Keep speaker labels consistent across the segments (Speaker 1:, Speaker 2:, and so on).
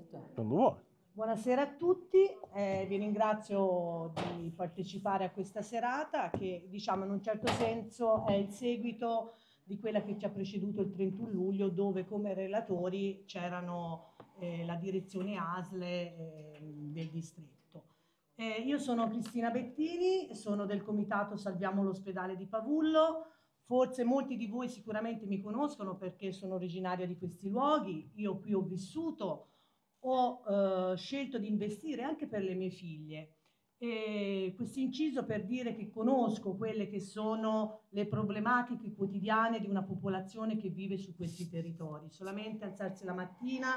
Speaker 1: certo. Quando vuoi. Buonasera a tutti, eh, vi ringrazio di partecipare a questa serata che diciamo in un certo senso è il seguito di quella che ci ha preceduto il 31 luglio dove come relatori c'erano eh, la direzione ASLE eh, del distretto. Eh, io sono Cristina Bettini, sono del comitato Salviamo l'ospedale di Pavullo, Forse molti di voi sicuramente mi conoscono perché sono originaria di questi luoghi, io qui ho vissuto, ho eh, scelto di investire anche per le mie figlie. Questo inciso per dire che conosco quelle che sono le problematiche quotidiane di una popolazione che vive su questi territori. Solamente alzarsi la mattina,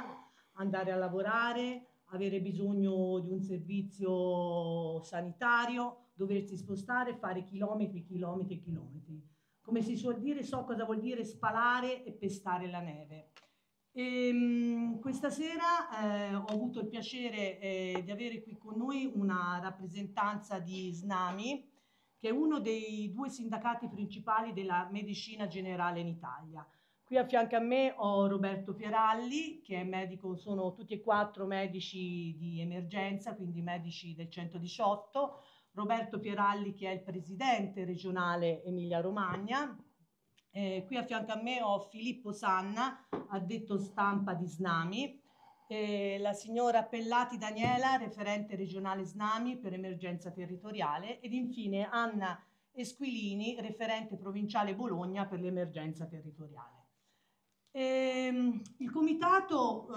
Speaker 1: andare a lavorare, avere bisogno di un servizio sanitario, doversi spostare, fare chilometri, chilometri e chilometri. Come si suol dire, so cosa vuol dire spalare e pestare la neve. E, ehm, questa sera eh, ho avuto il piacere eh, di avere qui con noi una rappresentanza di SNAMI, che è uno dei due sindacati principali della medicina generale in Italia. Qui a fianco a me ho Roberto Pieralli, che è medico, sono tutti e quattro medici di emergenza, quindi medici del 118, Roberto Pieralli che è il presidente regionale Emilia Romagna, eh, qui a fianco a me ho Filippo Sanna, addetto stampa di Snami, eh, la signora Pellati Daniela, referente regionale Snami per emergenza territoriale, ed infine Anna Esquilini, referente provinciale Bologna per l'emergenza territoriale. Eh, il comitato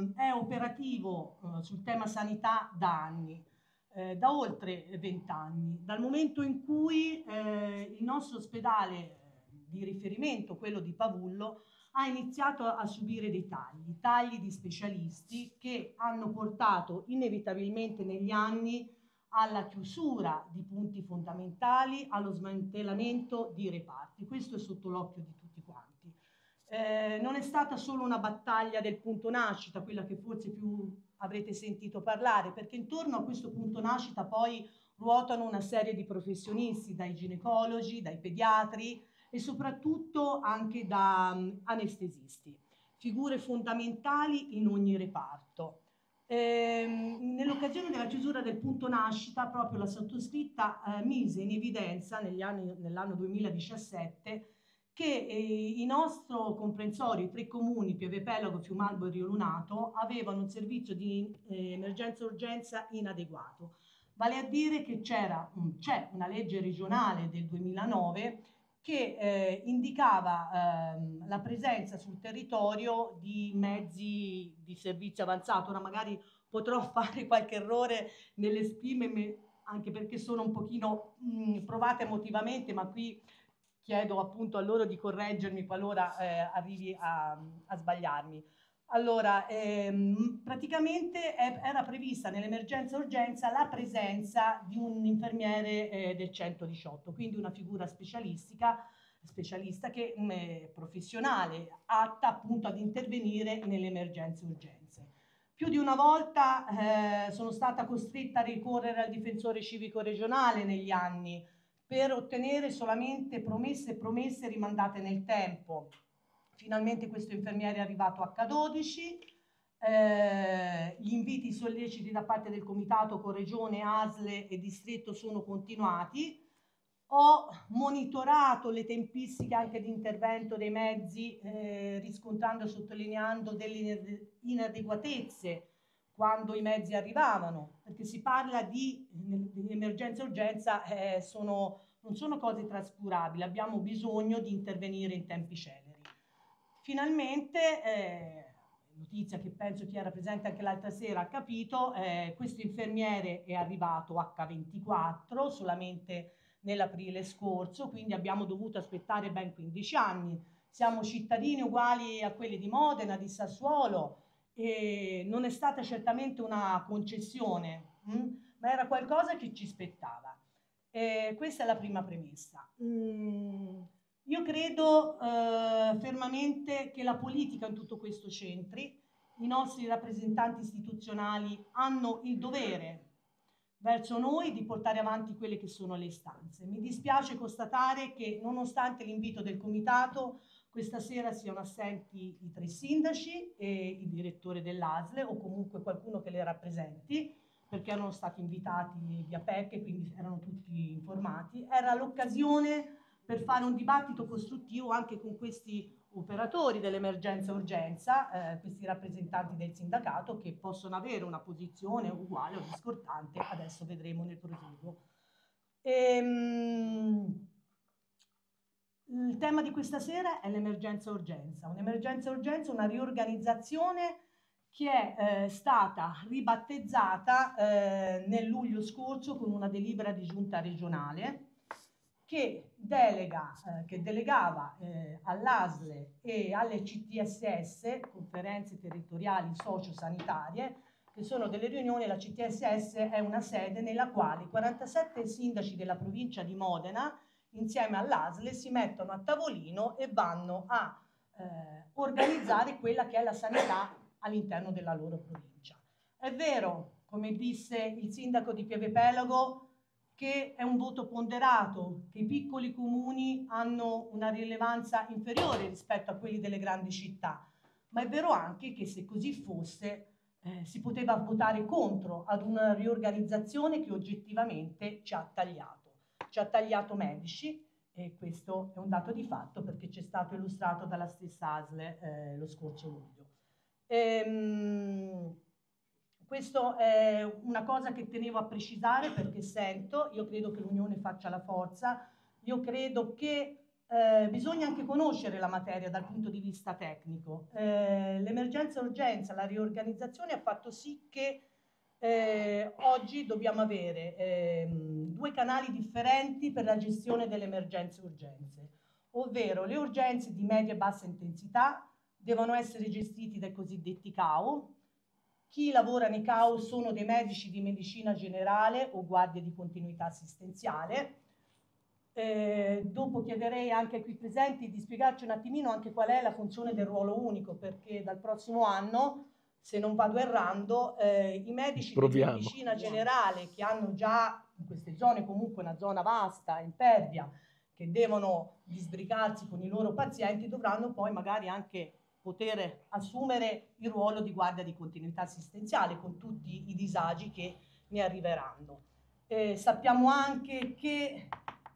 Speaker 1: eh, è operativo eh, sul tema sanità da anni, eh, da oltre vent'anni, dal momento in cui eh, il nostro ospedale di riferimento, quello di Pavullo, ha iniziato a subire dei tagli, tagli di specialisti che hanno portato inevitabilmente negli anni alla chiusura di punti fondamentali, allo smantellamento di reparti. Questo è sotto l'occhio di tutti quanti. Eh, non è stata solo una battaglia del punto nascita, quella che forse più avrete sentito parlare, perché intorno a questo punto nascita poi ruotano una serie di professionisti, dai ginecologi, dai pediatri, e soprattutto anche da mm, anestesisti, figure fondamentali in ogni reparto. Ehm, nell'occasione della chiusura del punto nascita, proprio la sottoscritta eh, mise in evidenza nell'anno 2017 che eh, il nostro comprensorio, i tre comuni, Pieve Pelago, Fiumalbo e Rio Lunato, avevano un servizio di eh, emergenza-urgenza inadeguato. Vale a dire che c'è una legge regionale del 2009 che eh, indicava ehm, la presenza sul territorio di mezzi di servizio avanzato. Ora magari potrò fare qualche errore nelle stime, anche perché sono un pochino mh, mm, provate emotivamente, ma qui chiedo appunto a loro di correggermi qualora eh, arrivi a, a sbagliarmi. Allora, ehm, praticamente è, era prevista nell'emergenza-urgenza la presenza di un infermiere eh, del 118, quindi una figura specialistica, specialista che mh, mm, professionale, atta appunto ad intervenire nelle emergenze-urgenze. Più di una volta eh, sono stata costretta a ricorrere al difensore civico regionale negli anni per ottenere solamente promesse e promesse rimandate nel tempo finalmente questo infermiere è arrivato H12, eh, gli inviti solleciti da parte del comitato con regione, ASLE e distretto sono continuati. Ho monitorato le tempistiche anche di intervento dei mezzi, eh, riscontrando e sottolineando delle inadeguatezze quando i mezzi arrivavano, perché si parla di, di emergenza e urgenza, eh, sono, non sono cose trascurabili, abbiamo bisogno di intervenire in tempi celeri finalmente, eh, notizia che penso chi era presente anche l'altra sera ha capito, eh, questo infermiere è arrivato H24 solamente nell'aprile scorso, quindi abbiamo dovuto aspettare ben 15 anni. Siamo cittadini uguali a quelli di Modena, di Sassuolo, e non è stata certamente una concessione, mh? Mm? ma era qualcosa che ci spettava. Eh, questa è la prima premessa. Mm io credo eh, fermamente che la politica in tutto questo c'entri, i nostri rappresentanti istituzionali hanno il dovere verso noi di portare avanti quelle che sono le istanze. Mi dispiace constatare che nonostante l'invito del comitato questa sera siano assenti i tre sindaci e il direttore dell'ASLE o comunque qualcuno che le rappresenti perché erano stati invitati via PEC e quindi erano tutti informati. Era l'occasione per fare un dibattito costruttivo anche con questi operatori dell'emergenza urgenza, eh, questi rappresentanti del sindacato che possono avere una posizione uguale o discordante, adesso vedremo nel proseguo. Ehm, il tema di questa sera è l'emergenza urgenza, un'emergenza urgenza, una riorganizzazione che è eh, stata ribattezzata eh, nel luglio scorso con una delibera di giunta regionale che delega, eh, che delegava eh, all'ASLE e alle CTSS, conferenze territoriali sociosanitarie, che sono delle riunioni, la CTSS è una sede nella quale 47 sindaci della provincia di Modena insieme all'ASLE si mettono a tavolino e vanno a eh, organizzare quella che è la sanità all'interno della loro provincia. È vero, come disse il sindaco di Pieve Pelago, che è un voto ponderato, che i piccoli comuni hanno una rilevanza inferiore rispetto a quelli delle grandi città, ma è vero anche che se così fosse eh, si poteva votare contro ad una riorganizzazione che oggettivamente ci ha tagliato. Ci ha tagliato medici e questo è un dato di fatto perché ci è stato illustrato dalla stessa ASL eh, lo scorso luglio. Ehm, questo è una cosa che tenevo a precisare perché sento, io credo che l'unione faccia la forza, io credo che eh, bisogna anche conoscere la materia dal punto di vista tecnico. Eh, l'emergenza urgenza, la riorganizzazione ha fatto sì che eh, oggi dobbiamo avere ehm, due canali differenti per la gestione delle emergenze urgenze, ovvero le urgenze di media e bassa intensità devono essere gestiti dai cosiddetti CAO, chi lavora nei CAO sono dei medici di medicina generale o guardie di continuità assistenziale. Eh, dopo chiederei anche ai qui presenti di spiegarci un attimino anche qual è la funzione del ruolo unico, perché dal prossimo anno, se non vado errando, eh, i medici Proviamo. di medicina generale che hanno già in queste zone comunque una zona vasta, impervia, che devono disbrigarsi con i loro pazienti, dovranno poi magari anche poter assumere il ruolo di guardia di continuità assistenziale con tutti i disagi che ne arriveranno. Eh, sappiamo anche che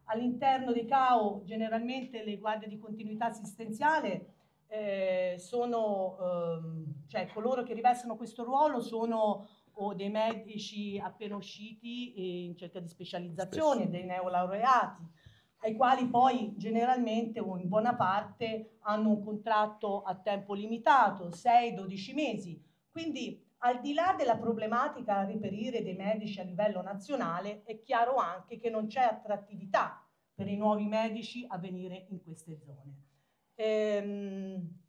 Speaker 1: all'interno dei CAO generalmente le guardie di continuità assistenziale eh, sono, ehm, cioè coloro che rivestono questo ruolo sono o dei medici appena usciti in cerca di specializzazione, Spesso. dei neolaureati, ai quali poi generalmente o in buona parte hanno un contratto a tempo limitato, 6-12 mesi. Quindi al di là della problematica a reperire dei medici a livello nazionale, è chiaro anche che non c'è attrattività per i nuovi medici a venire in queste zone. Ehm,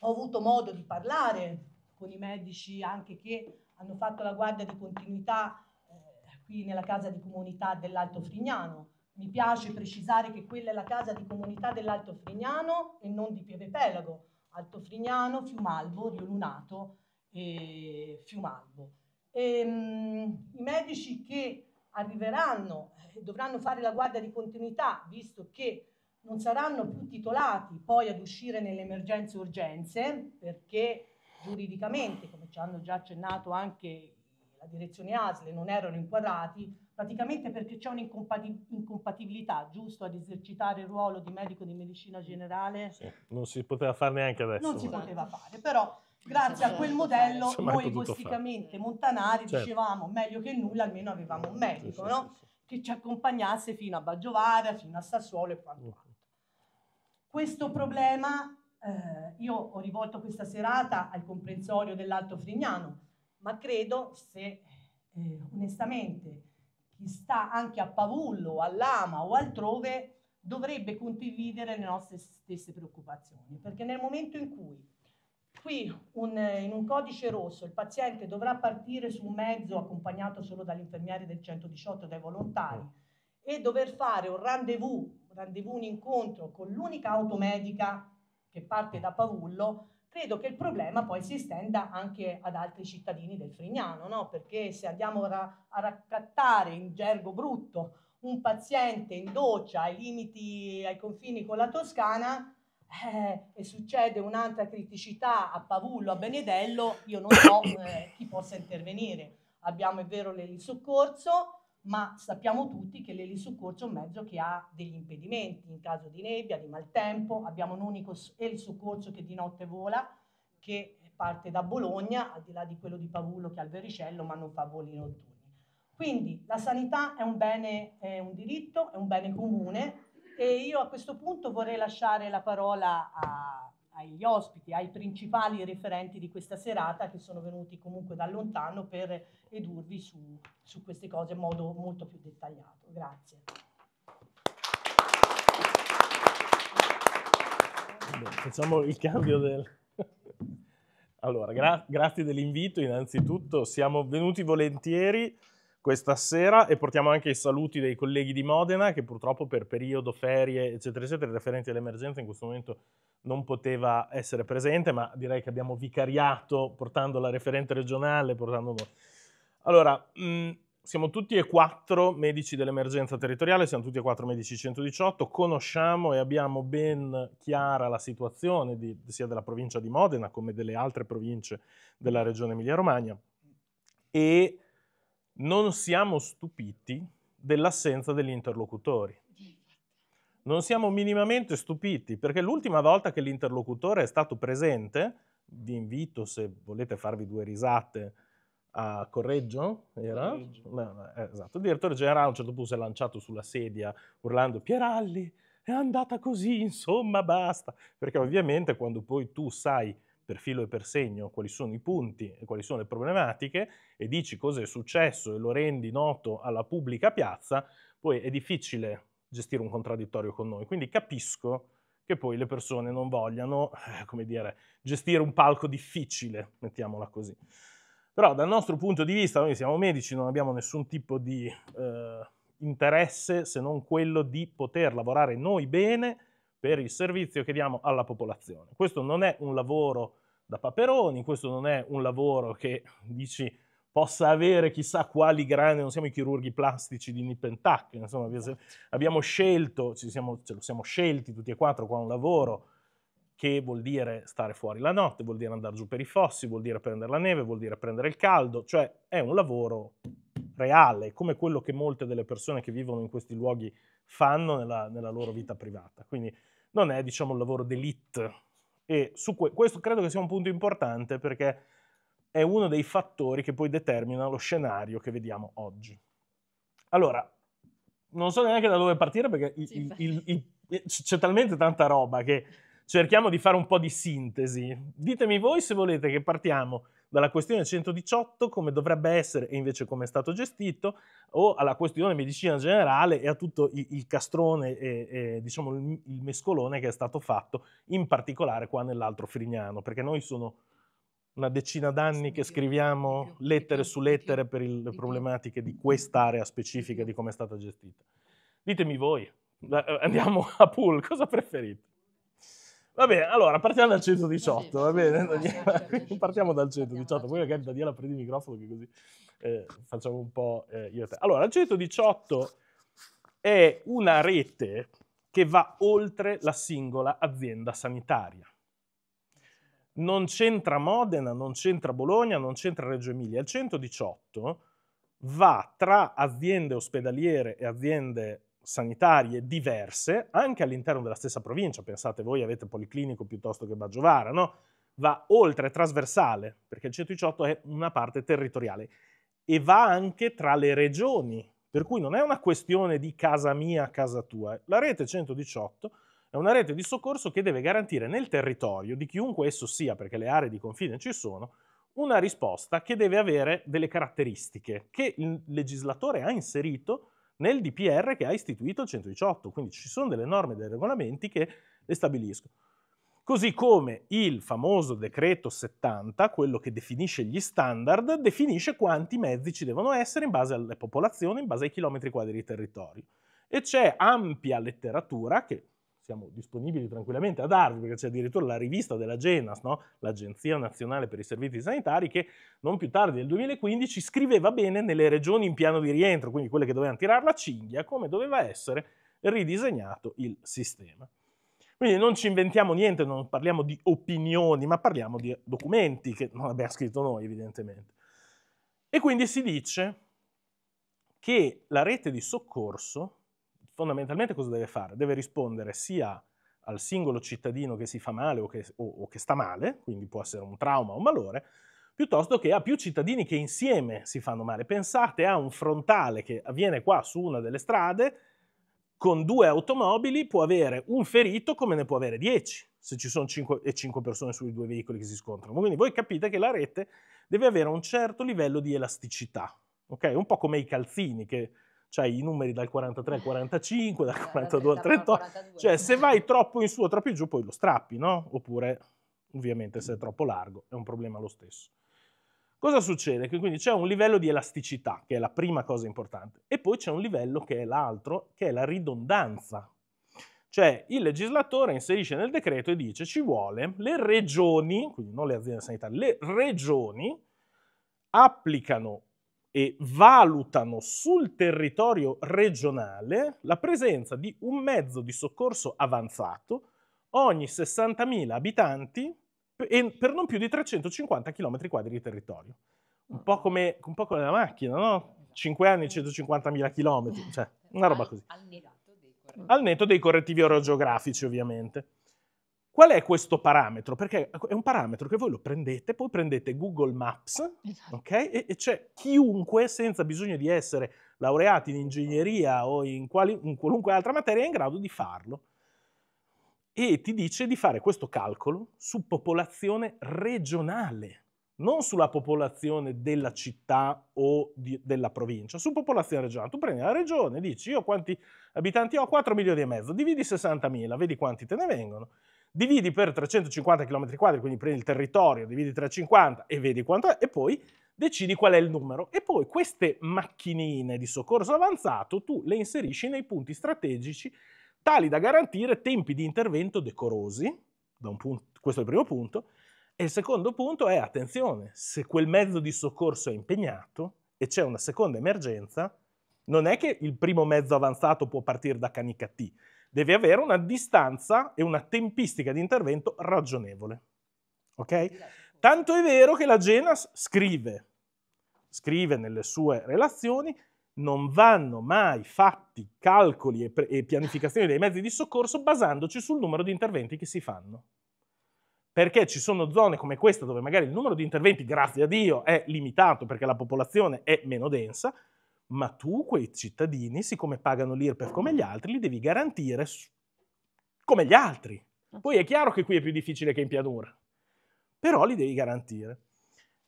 Speaker 1: ho avuto modo di parlare con i medici anche che hanno fatto la guardia di continuità eh, qui nella casa di comunità dell'Alto Frignano, mi piace precisare che quella è la casa di comunità dell'Alto Frignano e non di Pieve Pelago, Alto Frignano, Fiumalvo, Rio Lunato e Fiumalvo. E, um, I medici che arriveranno eh, dovranno fare la guardia di continuità, visto che non saranno più titolati poi ad uscire nelle emergenze e urgenze, perché giuridicamente, come ci hanno già accennato anche la direzione ASLE, non erano inquadrati, praticamente perché c'è un'incompatibilità, giusto, ad esercitare il ruolo di medico di medicina generale. Sì,
Speaker 2: non si poteva fare neanche adesso. Non ma... si esatto. poteva
Speaker 1: fare, però grazie a quel esatto. modello noi egoisticamente Montanari certo. dicevamo meglio che nulla, almeno avevamo un medico, sì, no? sì, che ci accompagnasse fino a Baggiovara, fino a Sassuolo e quanto altro. Mm. Questo problema eh, io ho rivolto questa serata al comprensorio dell'Alto Frignano, ma credo, se eh, onestamente chi sta anche a Pavullo, a Lama o altrove dovrebbe condividere le nostre stesse preoccupazioni, perché nel momento in cui qui un, in un codice rosso il paziente dovrà partire su un mezzo accompagnato solo dagli infermieri del 118 dai volontari e dover fare un rendezvous, un rendezvous, un incontro con l'unica automedica che parte da Pavullo, credo che il problema poi si estenda anche ad altri cittadini del Frignano, no? perché se andiamo ra a raccattare in gergo brutto un paziente in doccia ai limiti, ai confini con la Toscana, eh, e succede un'altra criticità a Pavullo, a Benedello, io non so eh, chi possa intervenire. Abbiamo, è vero, il soccorso, ma sappiamo tutti che l'elisuccorcio è un mezzo che ha degli impedimenti in caso di nebbia, di maltempo, abbiamo un unico elisuccorcio che di notte vola, che parte da Bologna, al di là di quello di Pavullo che è al Vericello, ma non fa voli notturni. Quindi la sanità è un bene, è un diritto, è un bene comune e io a questo punto vorrei lasciare la parola a agli ospiti, ai principali referenti di questa serata che sono venuti comunque da lontano per edurvi su, su queste cose in modo molto più dettagliato. Grazie.
Speaker 2: facciamo il cambio del... Allora, gra grazie dell'invito innanzitutto, siamo venuti volentieri questa sera e portiamo anche i saluti dei colleghi di Modena che purtroppo per periodo, ferie eccetera eccetera, referenti all'emergenza in questo momento non poteva essere presente ma direi che abbiamo vicariato portando la referente regionale, portando noi. Allora, mh, mm, siamo tutti e quattro medici dell'emergenza territoriale, siamo tutti e quattro medici 118, conosciamo e abbiamo ben chiara la situazione di, sia della provincia di Modena come delle altre province della regione Emilia-Romagna e non siamo stupiti dell'assenza degli interlocutori. Non siamo minimamente stupiti perché l'ultima volta che l'interlocutore è stato presente, vi invito se volete farvi due risate a Correggio, era? Correggio. No, no, eh, esatto, il direttore generale a un certo punto si è lanciato sulla sedia urlando Pieralli, è andata così, insomma, basta. Perché ovviamente quando poi tu sai per filo e per segno quali sono i punti e quali sono le problematiche e dici cosa è successo e lo rendi noto alla pubblica piazza, poi è difficile gestire un contraddittorio con noi. Quindi capisco che poi le persone non vogliano, eh, come dire, gestire un palco difficile, mettiamola così. Però dal nostro punto di vista, noi siamo medici, non abbiamo nessun tipo di eh, interesse se non quello di poter lavorare noi bene per il servizio che diamo alla popolazione. Questo non è un lavoro da paperoni, questo non è un lavoro che dici possa avere chissà quali grandi, non siamo i chirurghi plastici di Nip insomma abbiamo scelto, siamo, ce lo siamo scelti tutti e quattro qua un lavoro che vuol dire stare fuori la notte, vuol dire andare giù per i fossi, vuol dire prendere la neve, vuol dire prendere il caldo, cioè è un lavoro reale, come quello che molte delle persone che vivono in questi luoghi fanno nella, nella loro vita privata. Quindi non è, diciamo, un lavoro d'elite. E su que- questo credo che sia un punto importante perché è uno dei fattori che poi determina lo scenario che vediamo oggi. Allora, non so neanche da dove partire perché il, il, il, eh, c'è talmente tanta roba che cerchiamo di fare un po' di sintesi. Ditemi voi se volete che partiamo dalla questione 118 come dovrebbe essere e invece come è stato gestito, o alla questione medicina generale e a tutto il, castrone e, e diciamo il, il mescolone che è stato fatto, in particolare qua nell'altro frignano, perché noi sono una decina d'anni che scriviamo lettere su lettere per le problematiche di quest'area specifica di come è stata gestita. Ditemi voi, mm. eh, andiamo a pool, cosa preferite? Va bene, allora partiamo dal 118, va bene? partiamo dal 118, poi magari Daniela prendi il microfono che così eh, facciamo un po' eh, io e te. Allora, il 118 è una rete che va oltre la singola azienda sanitaria. Non c'entra Modena, non c'entra Bologna, non c'entra Reggio Emilia. Il 118 va tra aziende ospedaliere e aziende sanitarie diverse anche all'interno della stessa provincia. Pensate voi avete Policlinico piuttosto che Baggiovara, no? Va oltre, è trasversale, perché il 118 è una parte territoriale e va anche tra le regioni, per cui non è una questione di casa mia, casa tua. La rete 118 è una rete di soccorso che deve garantire nel territorio, di chiunque esso sia, perché le aree di confine ci sono, una risposta che deve avere delle caratteristiche che il legislatore ha inserito nel DPR che ha istituito il 118, quindi ci sono delle norme, e dei regolamenti che le stabiliscono. Così come il famoso decreto 70, quello che definisce gli standard, definisce quanti mezzi ci devono essere in base alle popolazioni, in base ai chilometri quadri di territorio. E c'è ampia letteratura che siamo disponibili tranquillamente a darvi, perché c'è addirittura la rivista della Genas, no? l'Agenzia Nazionale per i Servizi Sanitari, che non più tardi del 2015 scriveva bene nelle regioni in piano di rientro, quindi quelle che dovevano tirare la cinghia, come doveva essere ridisegnato il sistema. Quindi non ci inventiamo niente, non parliamo di opinioni, ma parliamo di documenti che non abbiamo scritto noi, evidentemente. E quindi si dice che la rete di soccorso fondamentalmente cosa deve fare? Deve rispondere sia al singolo cittadino che si fa male o che, o, o che sta male, quindi può essere un trauma o un malore, piuttosto che a più cittadini che insieme si fanno male. Pensate a un frontale che avviene qua su una delle strade, con due automobili può avere un ferito come ne può avere dieci, se ci sono cinque, e 5 persone sui due veicoli che si scontrano. Quindi voi capite che la rete deve avere un certo livello di elasticità, ok? Un po' come i calzini che cioè i numeri dal 43 al 45, dal 42 eh, al 38, cioè se vai troppo in su o troppo in giù poi lo strappi, no? Oppure ovviamente se è troppo largo è un problema lo stesso. Cosa succede? Che quindi c'è un livello di elasticità, che è la prima cosa importante, e poi c'è un livello che è l'altro, che è la ridondanza. Cioè il legislatore inserisce nel decreto e dice ci vuole le regioni, quindi non le aziende sanitarie, le regioni applicano e valutano sul territorio regionale la presenza di un mezzo di soccorso avanzato ogni 60.000 abitanti per non più di 350 km quadri di territorio. Un po, come, un po' come, la macchina, no? 5 anni, 150.000 km, cioè una roba così. Al netto dei correttivi orogeografici, ovviamente. Qual è questo parametro? Perché ecco, è un parametro che voi lo prendete, poi prendete Google Maps, esatto. e, e, c'è chiunque, senza bisogno di essere laureati in ingegneria o in, quali, in qualunque altra materia, è in grado di farlo. E ti dice di fare questo calcolo su popolazione regionale, non sulla popolazione della città o di, della provincia, su popolazione regionale. Tu prendi la regione, dici io quanti abitanti ho? 4 milioni e mezzo, dividi 60.000, vedi quanti te ne vengono dividi per 350 km2, quindi prendi il territorio, dividi 350 e vedi quanto è, e poi decidi qual è il numero. E poi queste macchinine di soccorso avanzato tu le inserisci nei punti strategici tali da garantire tempi di intervento decorosi, punto, questo è il primo punto, e il secondo punto è attenzione, se quel mezzo di soccorso è impegnato e c'è una seconda emergenza, non è che il primo mezzo avanzato può partire da canicattì, deve avere una distanza e una tempistica di intervento ragionevole. Ok? Tanto è vero che la Genas scrive, scrive nelle sue relazioni, non vanno mai fatti calcoli e, e pianificazioni dei mezzi di soccorso basandoci sul numero di interventi che si fanno perché ci sono zone come questa dove magari il numero di interventi, grazie a Dio, è limitato perché la popolazione è meno densa, ma tu quei cittadini, siccome pagano l'IRPEF come gli altri, li devi garantire come gli altri. Poi è chiaro che qui è più difficile che in pianura, però li devi garantire.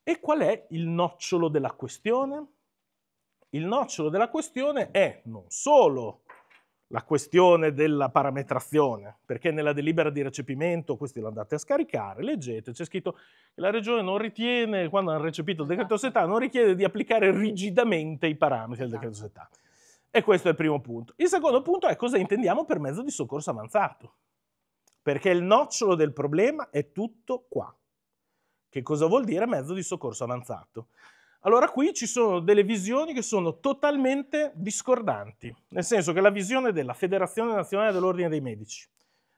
Speaker 2: E qual è il nocciolo della questione? Il nocciolo della questione è non solo la questione della parametrazione, perché nella delibera di recepimento, questi lo andate a scaricare, leggete, c'è scritto che la Regione non ritiene, quando hanno recepito il decreto esatto. setà, non richiede di applicare rigidamente i parametri del decreto setà. Esatto. E questo è il primo punto. Il secondo punto è cosa intendiamo per mezzo di soccorso avanzato, perché il nocciolo del problema è tutto qua. Che cosa vuol dire mezzo di soccorso avanzato? Allora qui ci sono delle visioni che sono totalmente discordanti, nel senso che la visione della Federazione Nazionale dell'Ordine dei Medici,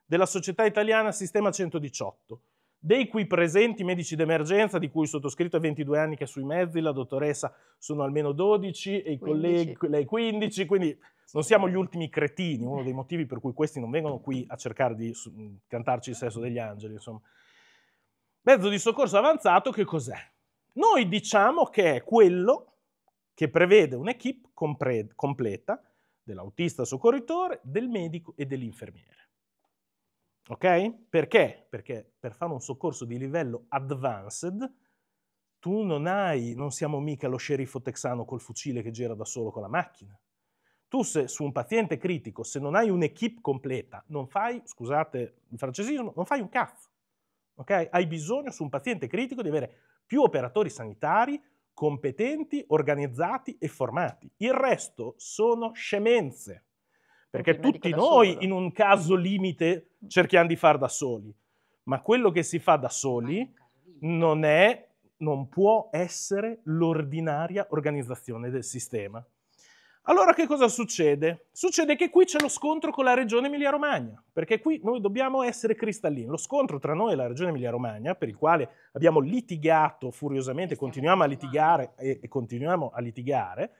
Speaker 2: della Società Italiana Sistema 118, dei qui presenti medici d'emergenza, di cui sottoscritto a 22 anni che è sui mezzi, la dottoressa sono almeno 12 e i colleghi lei 15, quindi non siamo gli ultimi cretini, uno dei motivi per cui questi non vengono qui a cercare di cantarci il sesso degli angeli, insomma. Mezzo di soccorso avanzato che cos'è? Noi diciamo che è quello che prevede un'equipe completa dell'autista soccorritore, del medico e dell'infermiere. Ok? Perché? Perché per fare un soccorso di livello advanced tu non hai, non siamo mica lo sceriffo texano col fucile che gira da solo con la macchina. Tu se, su un paziente critico, se non hai un'equipe completa, non fai, scusate il francesismo, non fai un cazzo. Ok? Hai bisogno su un paziente critico di avere più operatori sanitari competenti, organizzati e formati. Il resto sono scemenze, perché tutti noi in un caso limite mm. cerchiamo di far da soli, ma quello che si fa da soli non è non può essere l'ordinaria organizzazione del sistema. Allora che cosa succede? Succede che qui c'è lo scontro con la regione Emilia-Romagna, perché qui noi dobbiamo essere cristallini. Lo scontro tra noi e la regione Emilia-Romagna, per il quale abbiamo litigato furiosamente, continuiamo a litigare e, e continuiamo a litigare,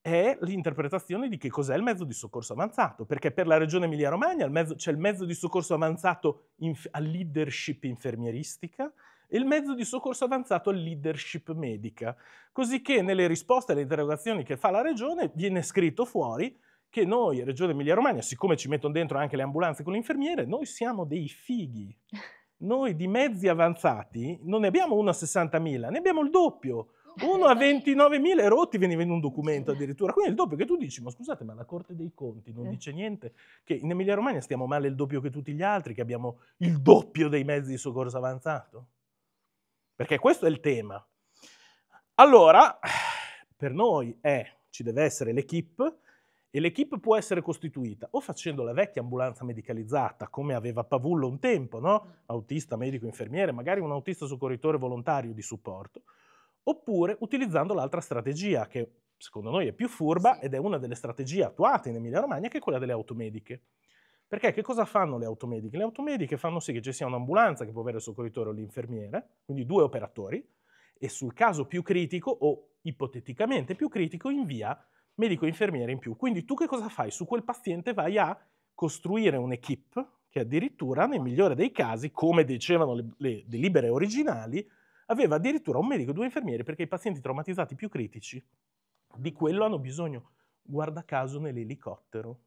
Speaker 2: è l'interpretazione di che cos'è il mezzo di soccorso avanzato, perché per la regione Emilia-Romagna c'è il mezzo di soccorso avanzato a leadership infermieristica, e il mezzo di soccorso avanzato leadership medica, così che nelle risposte alle interrogazioni che fa la Regione viene scritto fuori che noi, Regione Emilia-Romagna, siccome ci mettono dentro anche le ambulanze con le infermiere, noi siamo dei fighi. Noi di mezzi avanzati non ne abbiamo uno a 60.000, ne abbiamo il doppio. Uno a 29.000 rotti veniva in un documento addirittura, quindi il doppio che tu dici, ma scusate, ma la Corte dei Conti non eh. dice niente, che in Emilia Romagna stiamo male il doppio che tutti gli altri, che abbiamo il doppio dei mezzi di soccorso avanzato? perché questo è il tema. Allora, per noi è, ci deve essere l'equipe e l'equipe può essere costituita o facendo la vecchia ambulanza medicalizzata, come aveva Pavullo un tempo, no? autista, medico, infermiere, magari un autista soccorritore volontario di supporto, oppure utilizzando l'altra strategia che secondo noi è più furba ed è una delle strategie attuate in Emilia Romagna, che è quella delle automediche. Perché che cosa fanno le automediche? Le automediche fanno sì che ci sia un'ambulanza che può avere il soccorritore o l'infermiere, quindi due operatori, e sul caso più critico o ipoteticamente più critico invia medico-infermiere in più. Quindi tu che cosa fai? Su quel paziente vai a costruire un'equipe che addirittura nel migliore dei casi, come dicevano le, le delibere originali, aveva addirittura un medico e due infermieri perché i pazienti traumatizzati più critici di quello hanno bisogno, guarda caso, nell'elicottero.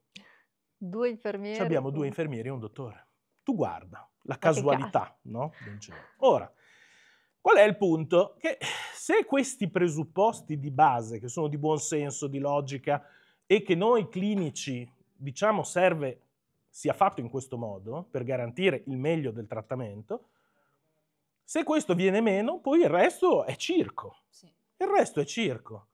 Speaker 3: Due infermieri. Ci abbiamo due
Speaker 2: infermieri e un dottore. Tu guarda la casualità, no? Ora, qual è il punto? Che se questi presupposti di base, che sono di buonsenso, di logica, e che noi clinici, diciamo, serve sia fatto in questo modo, per garantire il meglio del trattamento, se questo viene meno, poi il resto è circo. Sì. Il resto è circo.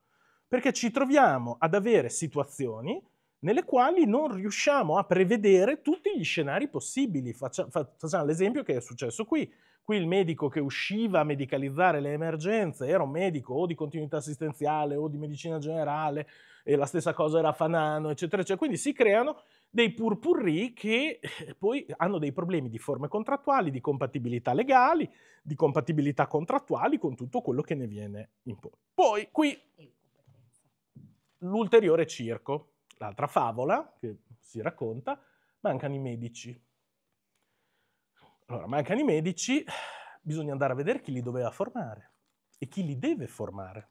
Speaker 2: Perché ci troviamo ad avere situazioni nelle quali non riusciamo a prevedere tutti gli scenari possibili. Faccia, facciamo l'esempio che è successo qui. Qui il medico che usciva a medicalizzare le emergenze era un medico o di continuità assistenziale o di medicina generale, e la stessa cosa era Fanano, eccetera, eccetera. Quindi si creano dei purpurri che eh, poi hanno dei problemi di forme contrattuali, di compatibilità legali, di compatibilità contrattuali con tutto quello che ne viene imposto. Poi qui l'ulteriore circo l'altra favola che si racconta, mancano i medici. Allora, mancano i medici, bisogna andare a vedere chi li doveva formare e chi li deve formare.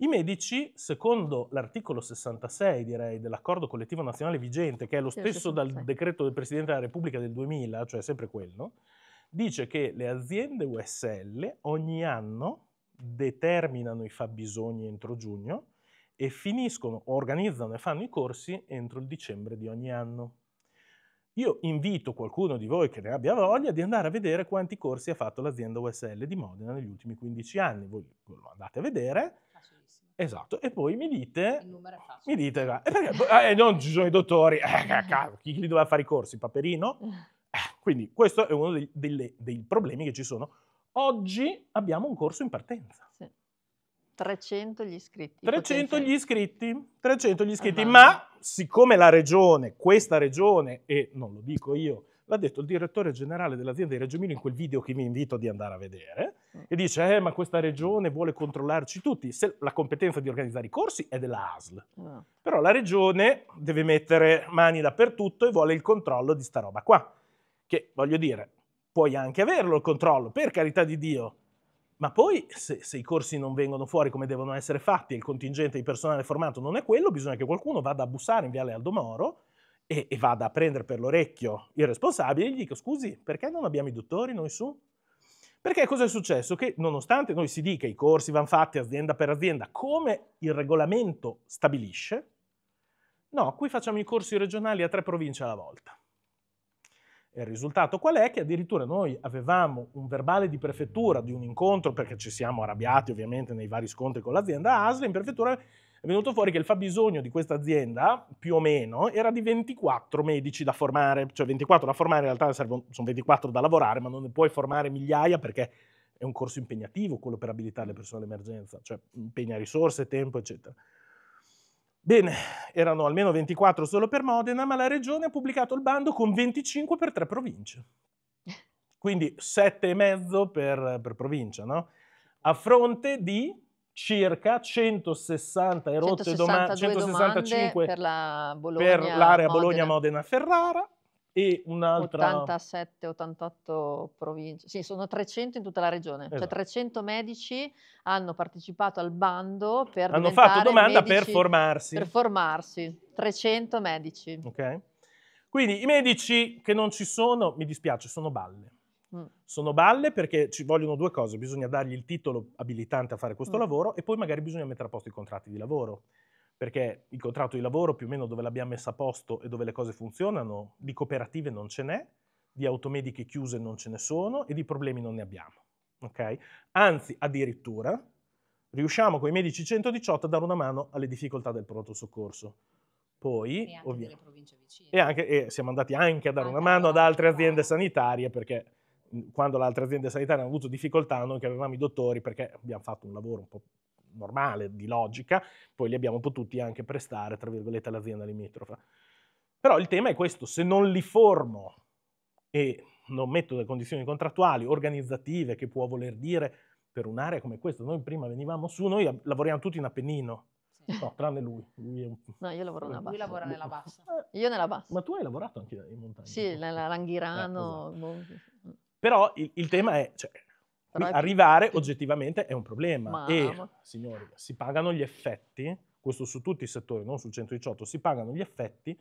Speaker 2: I medici, secondo l'articolo 66, direi, dell'accordo collettivo nazionale vigente, che è lo stesso dal decreto del Presidente della Repubblica del 2000, cioè sempre quello, dice che le aziende USL ogni anno determinano i fabbisogni entro giugno e finiscono, organizzano e fanno i corsi entro il dicembre di ogni anno. Io invito qualcuno di voi che ne abbia voglia di andare a vedere quanti corsi ha fatto l'azienda USL di Modena negli ultimi 15 anni. Voi lo andate a vedere. Esatto, e poi mi dite... Il numero è facile. Mi dite, eh, perché, boh, eh, non ci sono i dottori, eh, caro, chi li doveva fare i corsi? Paperino? Eh, quindi questo è uno dei, dei, dei problemi che ci sono. Oggi abbiamo un corso in partenza. Sì.
Speaker 3: 300 gli iscritti. 300
Speaker 2: gli iscritti, 300 gli iscritti, ah, ma siccome la regione, questa regione, e non lo dico io, l'ha detto il direttore generale dell'azienda di Reggio Emilia in quel video che vi invito di andare a vedere, mm. e dice, eh, ma questa regione vuole controllarci tutti, Se la competenza di organizzare i corsi è dell'ASL, no. però la regione deve mettere mani dappertutto e vuole il controllo di sta roba qua, che voglio dire, puoi anche averlo il controllo, per carità di Dio, ma poi se, se, i corsi non vengono fuori come devono essere fatti e il contingente di personale formato non è quello, bisogna che qualcuno vada a bussare in Viale Aldomoro e, e vada a prendere per l'orecchio il responsabile e gli dico scusi, perché non abbiamo i dottori noi su? Perché cosa è successo? Che nonostante noi si dica i corsi vanno fatti azienda per azienda, come il regolamento stabilisce, no, qui facciamo i corsi regionali a tre province alla volta il risultato qual è? Che addirittura noi avevamo un verbale di prefettura di un incontro, perché ci siamo arrabbiati ovviamente nei vari scontri con l'azienda ASL, in prefettura è venuto fuori che il fabbisogno di questa azienda, più o meno, era di 24 medici da formare, cioè 24 da formare, in realtà sono 24 da lavorare, ma non ne puoi formare migliaia perché è un corso impegnativo quello per abilitare le persone all'emergenza, cioè impegna risorse, tempo, eccetera. Bene, erano almeno 24 solo per Modena, ma la regione ha pubblicato il bando con 25 per tre province. Quindi 7,5 per, per provincia, no? A fronte di circa 160 e rotte domande, 165 per,
Speaker 3: l'area la Bologna,
Speaker 2: Bologna-Modena-Ferrara, e un'altra...
Speaker 3: 87-88 province, sì, sono 300 in tutta la regione, cioè esatto. cioè 300 medici hanno partecipato al bando per... Hanno fatto domanda per formarsi. Per formarsi, 300 medici.
Speaker 2: Ok. Quindi i medici che non ci sono, mi dispiace, sono balle. Mm. Sono balle perché ci vogliono due cose, bisogna dargli il titolo abilitante a fare questo mm. lavoro e poi magari bisogna mettere a posto i contratti di lavoro perché il contratto di lavoro più o meno dove l'abbiamo messa a posto e dove le cose funzionano, di cooperative non ce n'è, di automediche chiuse non ce ne sono e di problemi non ne abbiamo. Okay? Anzi, addirittura, riusciamo con i medici 118 a dare una mano alle difficoltà del pronto soccorso. Poi, e anche, e anche e siamo andati anche a dare anche una mano ad altre aziende sanitarie perché quando le altre aziende sanitarie hanno avuto difficoltà noi che avevamo i dottori perché abbiamo fatto un lavoro un po' normale, di logica, poi li abbiamo potuti anche prestare, tra virgolette, all'azienda limitrofa. Però il tema è questo, se non li formo e non metto delle condizioni contrattuali, organizzative, che può voler dire per un'area come questa, noi prima venivamo su, noi lavoriamo tutti in Appennino, sì. no, tranne lui. lui un... No,
Speaker 3: io lavoro nella bassa. Lui lavora nella bassa. Eh,
Speaker 2: io nella bassa. Ma tu hai lavorato anche in montagna?
Speaker 3: Sì, nella Langhirano. Eh, esatto. Boh.
Speaker 2: Però il, il tema è, cioè,
Speaker 3: arrivare
Speaker 2: oggettivamente è un problema. Mamma. E, signori, si pagano gli effetti, questo su tutti i settori, non sul 118, si pagano gli effetti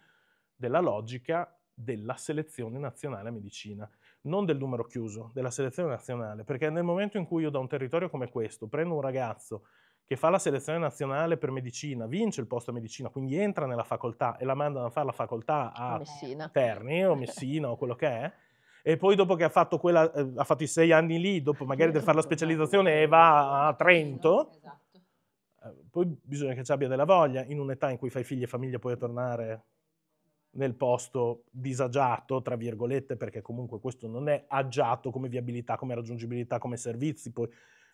Speaker 2: della logica della selezione nazionale a medicina, non del numero chiuso, della selezione nazionale, perché nel momento in cui io da un territorio come questo prendo un ragazzo che fa la selezione nazionale per medicina, vince il posto a medicina, quindi entra nella facoltà e la mandano a fare la facoltà a Messina. Terni o Messina o quello che è, e poi dopo che ha fatto, quella, eh, ha fatto i sei anni lì, dopo magari deve fare la specializzazione e va a Trento, esatto. eh, poi bisogna che ci abbia della voglia, in un'età in cui fai figli e famiglia puoi tornare nel posto disagiato, tra virgolette, perché comunque questo non è agiato come viabilità, come raggiungibilità, come servizi. Poi.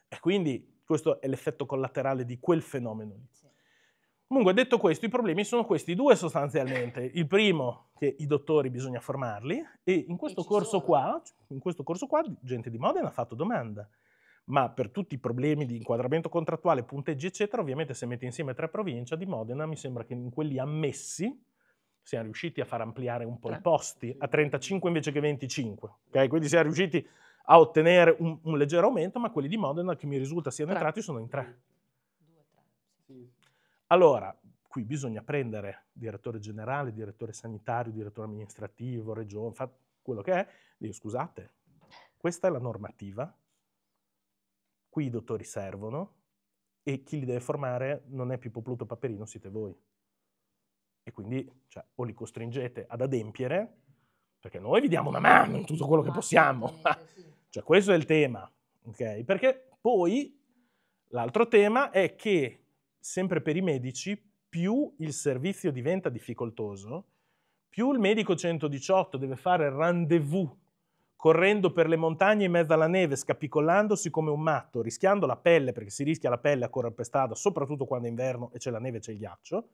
Speaker 2: E quindi questo è l'effetto collaterale di quel fenomeno. Sì. Comunque, detto questo, i problemi sono questi due sostanzialmente. Il primo, che i dottori bisogna formarli, e in questo, e corso, qua, in questo corso qua, gente di Modena ha fatto domanda. Ma per tutti i problemi di inquadramento contrattuale, punteggi, eccetera, ovviamente se metti insieme tre province di Modena, mi sembra che in quelli ammessi siamo riusciti a far ampliare un po' i posti a 35 invece che 25. Okay? Quindi siamo riusciti a ottenere un, un leggero aumento, ma quelli di Modena che mi risulta siano entrati sono in tre. Due, tre. Allora, qui bisogna prendere direttore generale, direttore sanitario, direttore amministrativo, regione, fa quello che è, dico scusate, questa è la normativa, qui i dottori servono e chi li deve formare non è più Popluto Paperino, siete voi. E quindi cioè, o li costringete ad adempiere, perché noi vi diamo una mano in tutto quello che possiamo. cioè questo è il tema, ok? Perché poi l'altro tema è che sempre per i medici, più il servizio diventa difficoltoso, più il medico 118 deve fare rendezvous correndo per le montagne in mezzo alla neve, scapicollandosi come un matto, rischiando la pelle, perché si rischia la pelle a correre per strada, soprattutto quando è inverno e c'è la neve e c'è il ghiaccio,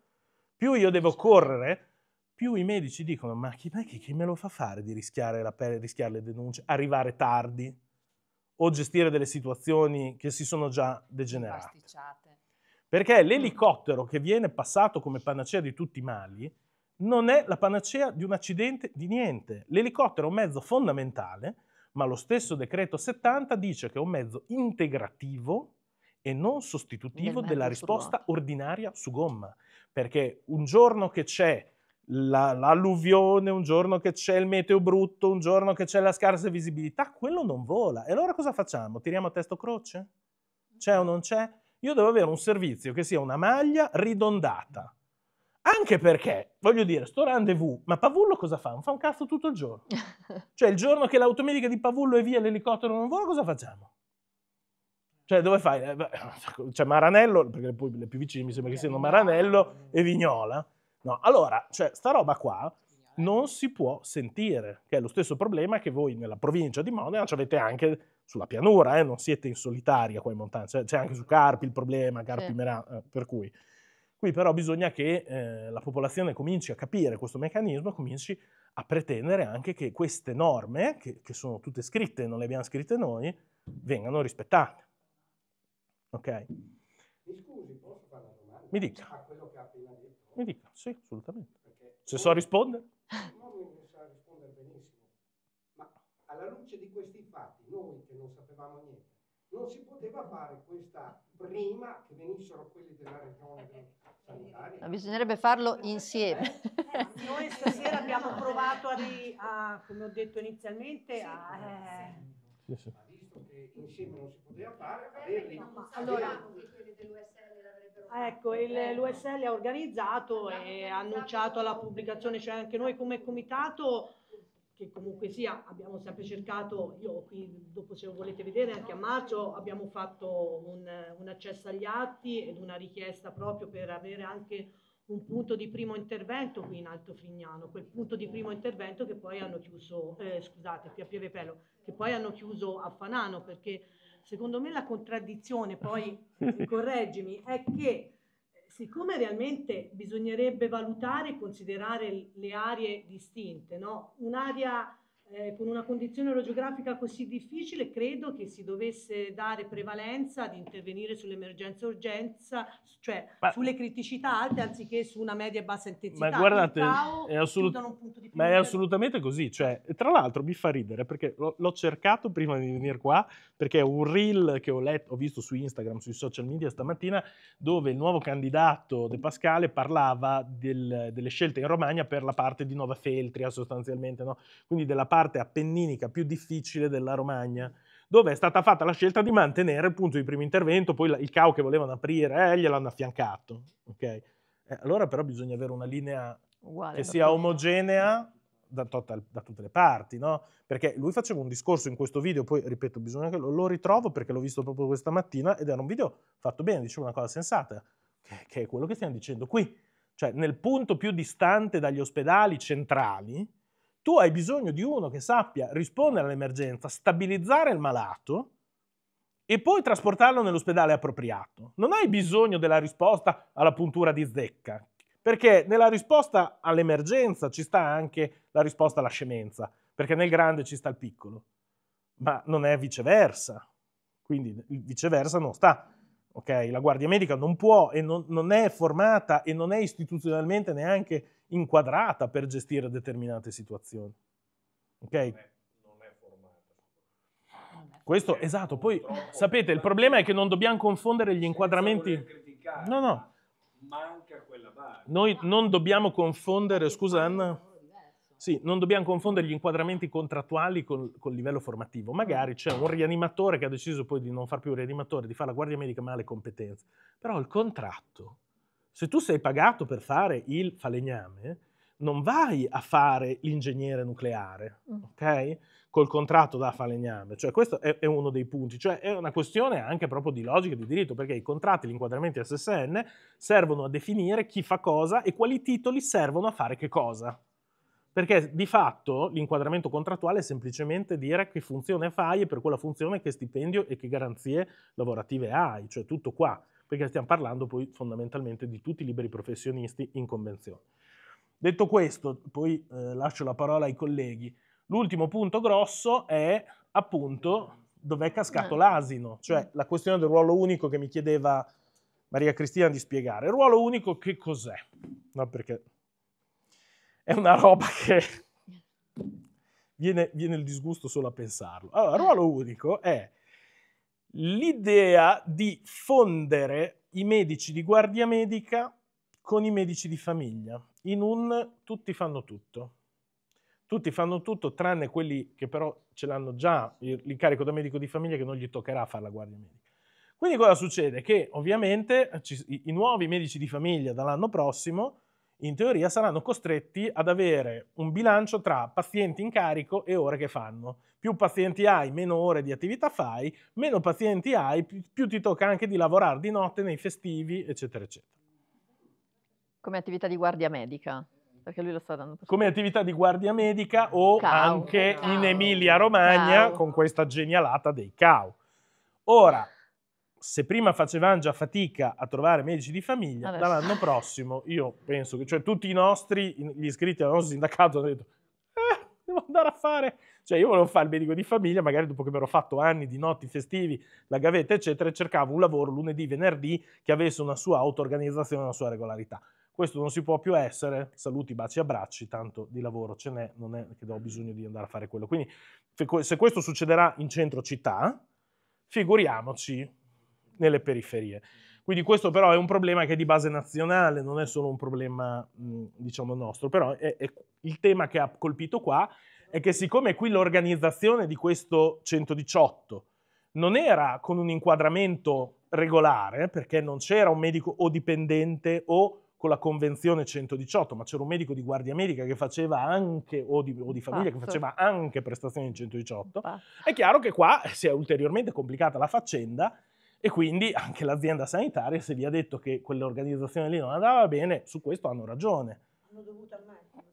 Speaker 2: più io devo correre, più i medici dicono, ma chi, ma chi, chi me lo fa fare di rischiare la pelle, rischiare le denunce, arrivare tardi o gestire delle situazioni che si sono già degenerate? Perché l'elicottero che viene passato come panacea di tutti i mali non è la panacea di un accidente di niente. L'elicottero è un mezzo fondamentale, ma lo stesso decreto 70 dice che è un mezzo integrativo e non sostitutivo della risposta ordinaria su gomma. Perché un giorno che c'è l'alluvione, un giorno che c'è il meteo brutto, un giorno che c'è la scarsa visibilità, quello non vola. E allora cosa facciamo? Tiriamo a testo croce? C'è o non c'è? io devo avere un servizio che sia una maglia ridondata. Anche perché, voglio dire, sto rendezvous, ma Pavullo cosa fa? Non fa un cazzo tutto il giorno. Cioè il giorno che l'automedica di Pavullo è via e l'elicottero non vola, cosa facciamo? Cioè dove fai? Cioè Maranello, perché poi le più vicine mi sembra che siano Maranello e Vignola. No, allora, cioè sta roba qua non si può sentire, che è lo stesso problema che voi nella provincia di Modena avete anche sulla pianura, eh, non siete in solitaria qua in montagna, c'è, cioè, c'è anche su Carpi il problema, Carpi sì. Merà, eh, per cui. Qui però bisogna che eh, la popolazione cominci a capire questo meccanismo e cominci a pretendere anche che queste norme, che, che sono tutte scritte, non le abbiamo scritte noi, vengano rispettate. Ok? Mi scusi, posso fare una domanda? Mi dica. A ah, quello che ha appena detto? Mi dica, sì, assolutamente. Perché Se so rispondere.
Speaker 1: alla luce di questi fatti, noi che non sapevamo niente, non si poteva fare questa prima che venissero quelli della regione sanitaria. Ma bisognerebbe farlo
Speaker 3: insieme. Eh,
Speaker 1: noi stasera abbiamo provato a, a, come ho detto inizialmente, a... Eh. Sì, sì. Ma visto che insieme non si poteva fare, averli... Allora, ah, Ecco, l'USL ha organizzato e ha annunciato la pubblicazione, cioè anche noi come comitato che comunque sia abbiamo sempre cercato, io qui dopo se lo volete vedere anche a marzo abbiamo fatto un, un accesso agli atti ed una richiesta proprio per avere anche un punto di primo intervento qui in Alto Frignano, quel punto di primo intervento che poi hanno chiuso, eh, scusate, qui a Pieve Pelo, che poi hanno chiuso a Fanano, perché secondo me la contraddizione, poi correggimi, è che siccome realmente bisognerebbe valutare e considerare le aree distinte, no? un'area eh, con una condizione orogeografica così difficile, credo che si dovesse dare prevalenza di intervenire sull'emergenza urgenza, cioè ma, sulle criticità alte anziché su una media e bassa intensità. Ma guardate, è, assolut- ma è
Speaker 2: assolutamente così. Cioè, tra l'altro mi fa ridere perché l'ho, l'ho cercato prima di venire qua, perché è un reel che ho, letto, ho visto su Instagram, sui social media stamattina, dove il nuovo candidato De Pascale parlava del, delle scelte in Romagna per la parte di Nova Feltria sostanzialmente, no? quindi della parte parte appenninica più difficile della Romagna, dove è stata fatta la scelta di mantenere il punto di primo intervento, poi il cavo che volevano aprire eh, gliel'hanno affiancato. Okay? Eh, allora però bisogna avere una linea Uguale, che sia omogenea da, total, da, tutte le parti, no? Perché lui faceva un discorso in questo video, poi ripeto, bisogna che lo, lo, ritrovo perché l'ho visto proprio questa mattina ed era un video fatto bene, diceva una cosa sensata, che, che è quello che stiamo dicendo qui. Cioè, nel punto più distante dagli ospedali centrali, tu hai bisogno di uno che sappia rispondere all'emergenza, stabilizzare il malato e poi trasportarlo nell'ospedale appropriato. Non hai bisogno della risposta alla puntura di zecca, perché nella risposta all'emergenza ci sta anche la risposta alla scemenza, perché nel grande ci sta il piccolo, ma non è viceversa. Quindi viceversa non sta. Okay? La guardia medica non può e non, non è formata e non è istituzionalmente neanche inquadrata per gestire determinate situazioni. Ok? Questo, esatto. Poi, sapete, il problema è che non dobbiamo confondere gli inquadramenti... No, no. Manca quella base. Noi non dobbiamo confondere, scusa Anna... Sì, non dobbiamo confondere gli inquadramenti contrattuali con, il livello formativo. Magari c'è un rianimatore che ha deciso poi di non far più rianimatore, di fare la guardia medica ma ha le competenze. Però il contratto se tu sei pagato per fare il falegname, non vai a fare l'ingegnere nucleare, mm. ok? Col contratto da falegname, cioè questo è, è, uno dei punti, cioè è una questione anche proprio di logica, e di diritto, perché i contratti, gli inquadramenti SSN servono a definire chi fa cosa e quali titoli servono a fare che cosa. Perché di fatto l'inquadramento contrattuale è semplicemente dire che funzione fai e per quella funzione che stipendio e che garanzie lavorative hai, cioè tutto qua perché stiamo parlando poi fondamentalmente di tutti i liberi professionisti in convenzione. Detto questo, poi eh, lascio la parola ai colleghi. L'ultimo punto grosso è appunto dove è cascato eh. l'asino, cioè mm. la questione del ruolo unico che mi chiedeva Maria Cristina di spiegare. Il ruolo unico che cos'è? No, perché è una roba che viene, viene il disgusto solo a pensarlo. Allora, il ruolo unico è l'idea di fondere i medici di guardia medica con i medici di famiglia in un tutti fanno tutto. Tutti fanno tutto tranne quelli che però ce l'hanno già l'incarico da medico di famiglia che non gli toccherà fare la guardia medica. Quindi cosa succede? Che ovviamente i nuovi medici di famiglia dall'anno prossimo in teoria saranno costretti ad avere un bilancio tra pazienti in carico e ore che fanno. Più pazienti hai, meno ore di attività fai, meno pazienti hai, più ti tocca anche di lavorare di notte nei festivi, eccetera, eccetera.
Speaker 3: Come attività di guardia
Speaker 2: medica? perché lui lo sta dando. Per Come attività di guardia medica o cow, anche cow. in Emilia Romagna cow. con questa genialata dei cow. Ora, se prima facevamo già fatica a trovare medici di famiglia, Vabbè. dall'anno prossimo io penso che cioè, tutti i nostri, gli iscritti al nostro sindacato hanno detto eh, devo andare a fare, cioè io volevo fare il medico di famiglia, magari dopo che mi ero fatto anni di notti festivi, la gavetta eccetera, e cercavo un lavoro lunedì, venerdì che avesse una sua auto-organizzazione, una sua regolarità. Questo non si può più essere, saluti, baci, abbracci, tanto di lavoro ce n'è, non è che ho bisogno di andare a fare quello. Quindi se questo succederà in centro città, figuriamoci nelle periferie. Quindi questo però è un problema che è di base nazionale, non è solo un problema diciamo nostro, però è, è il tema che ha colpito qua è che siccome qui l'organizzazione di questo 118 non era con un inquadramento regolare, perché non c'era un medico o dipendente o con la convenzione 118, ma c'era un medico di guardia medica che faceva anche, o di, o di famiglia che faceva anche prestazioni in 118, è chiaro che qua si è ulteriormente complicata la faccenda e quindi anche l'azienda sanitaria, se vi ha detto che quell'organizzazione lì non andava bene, su questo hanno ragione. Hanno dovuto ammettere.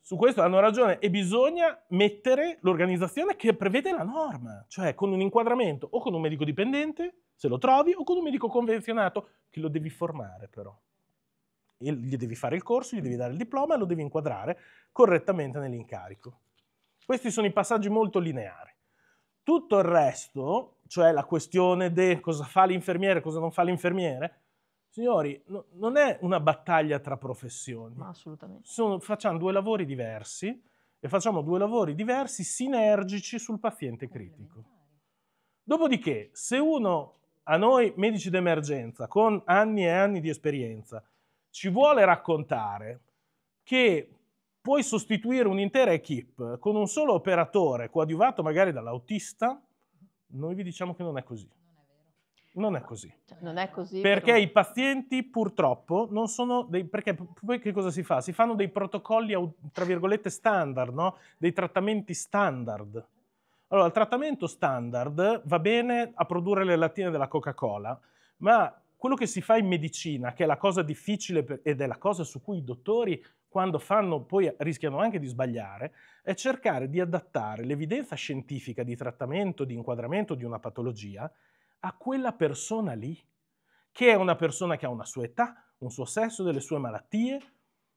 Speaker 2: Su questo hanno ragione e bisogna mettere l'organizzazione che prevede la norma, cioè con un inquadramento o con un medico dipendente, se lo trovi, o con un medico convenzionato, che lo devi formare però. E gli devi fare il corso, gli devi dare il diploma e lo devi inquadrare correttamente nell'incarico. Questi sono i passaggi molto lineari. Tutto il resto cioè la questione di cosa fa l'infermiere e cosa non fa l'infermiere, signori, no, non è una battaglia tra professioni. Ma assolutamente. Sono, facciamo due lavori diversi e facciamo due lavori diversi sinergici sul paziente critico. Dopodiché, se uno a noi medici d'emergenza con anni e anni di esperienza ci vuole raccontare che puoi sostituire un'intera equip con un solo operatore coadiuvato magari dall'autista noi vi diciamo che non è così. Non è così. Cioè,
Speaker 3: non è così. Perché però... i
Speaker 2: pazienti purtroppo non sono dei... Perché poi che cosa si fa? Si fanno dei protocolli, tra virgolette, standard, no? Dei trattamenti standard. Allora, il trattamento standard va bene a produrre le lattine della Coca-Cola, ma quello che si fa in medicina, che è la cosa difficile per, ed è la cosa su cui i dottori quando fanno, poi rischiano anche di sbagliare, è cercare di adattare l'evidenza scientifica di trattamento, di inquadramento di una patologia a quella persona lì, che è una persona che ha una sua età, un suo sesso, delle sue malattie,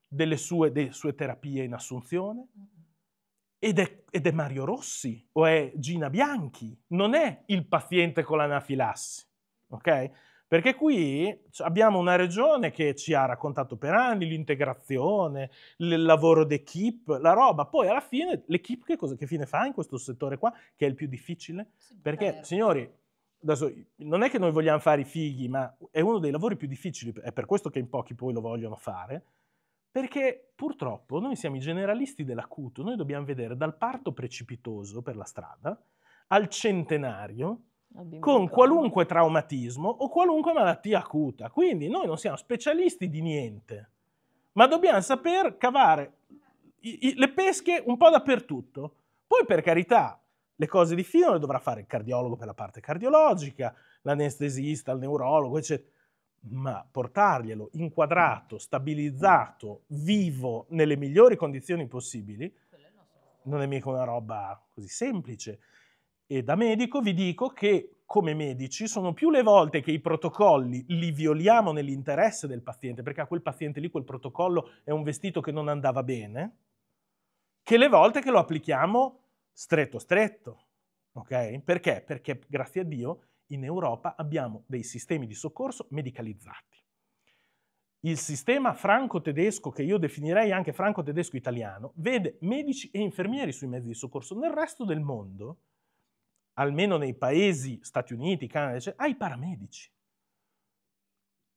Speaker 2: delle sue, delle sue terapie in assunzione. Ed è, ed è, Mario Rossi o è Gina Bianchi, non è il paziente con l'anafilassi, ok? Perché qui abbiamo una regione che ci ha raccontato per anni l'integrazione, il lavoro d'equipe, la roba. Poi alla fine l'equipe che, che fine fa in questo settore qua, che è il più difficile? Perché, vero. signori, adesso, non è che noi vogliamo fare i fighi, ma è uno dei lavori più difficili, è per questo che in pochi poi lo vogliono fare, perché purtroppo noi siamo i generalisti dell'acuto, noi dobbiamo vedere dal parto precipitoso per la strada al centenario con qualunque traumatismo o qualunque malattia acuta. Quindi noi non siamo specialisti di niente, ma dobbiamo saper cavare i, i, le pesche un po' dappertutto. Poi per carità, le cose di fino le dovrà fare il cardiologo per la parte cardiologica, l'anestesista, il neurologo, eccetera. Ma portarglielo inquadrato, stabilizzato, vivo, nelle migliori condizioni possibili, non è mica una roba così semplice. E da medico vi dico che come medici sono più le volte che i protocolli li violiamo nell'interesse del paziente, perché a quel paziente lì quel protocollo è un vestito che non andava bene, che le volte che lo applichiamo stretto stretto. Ok? Perché? Perché grazie a Dio in Europa abbiamo dei sistemi di soccorso medicalizzati. Il sistema franco-tedesco, che io definirei anche franco-tedesco-italiano, vede medici e infermieri sui mezzi di soccorso. Nel resto del mondo almeno nei paesi Stati Uniti, Canada, cioè, ai paramedici.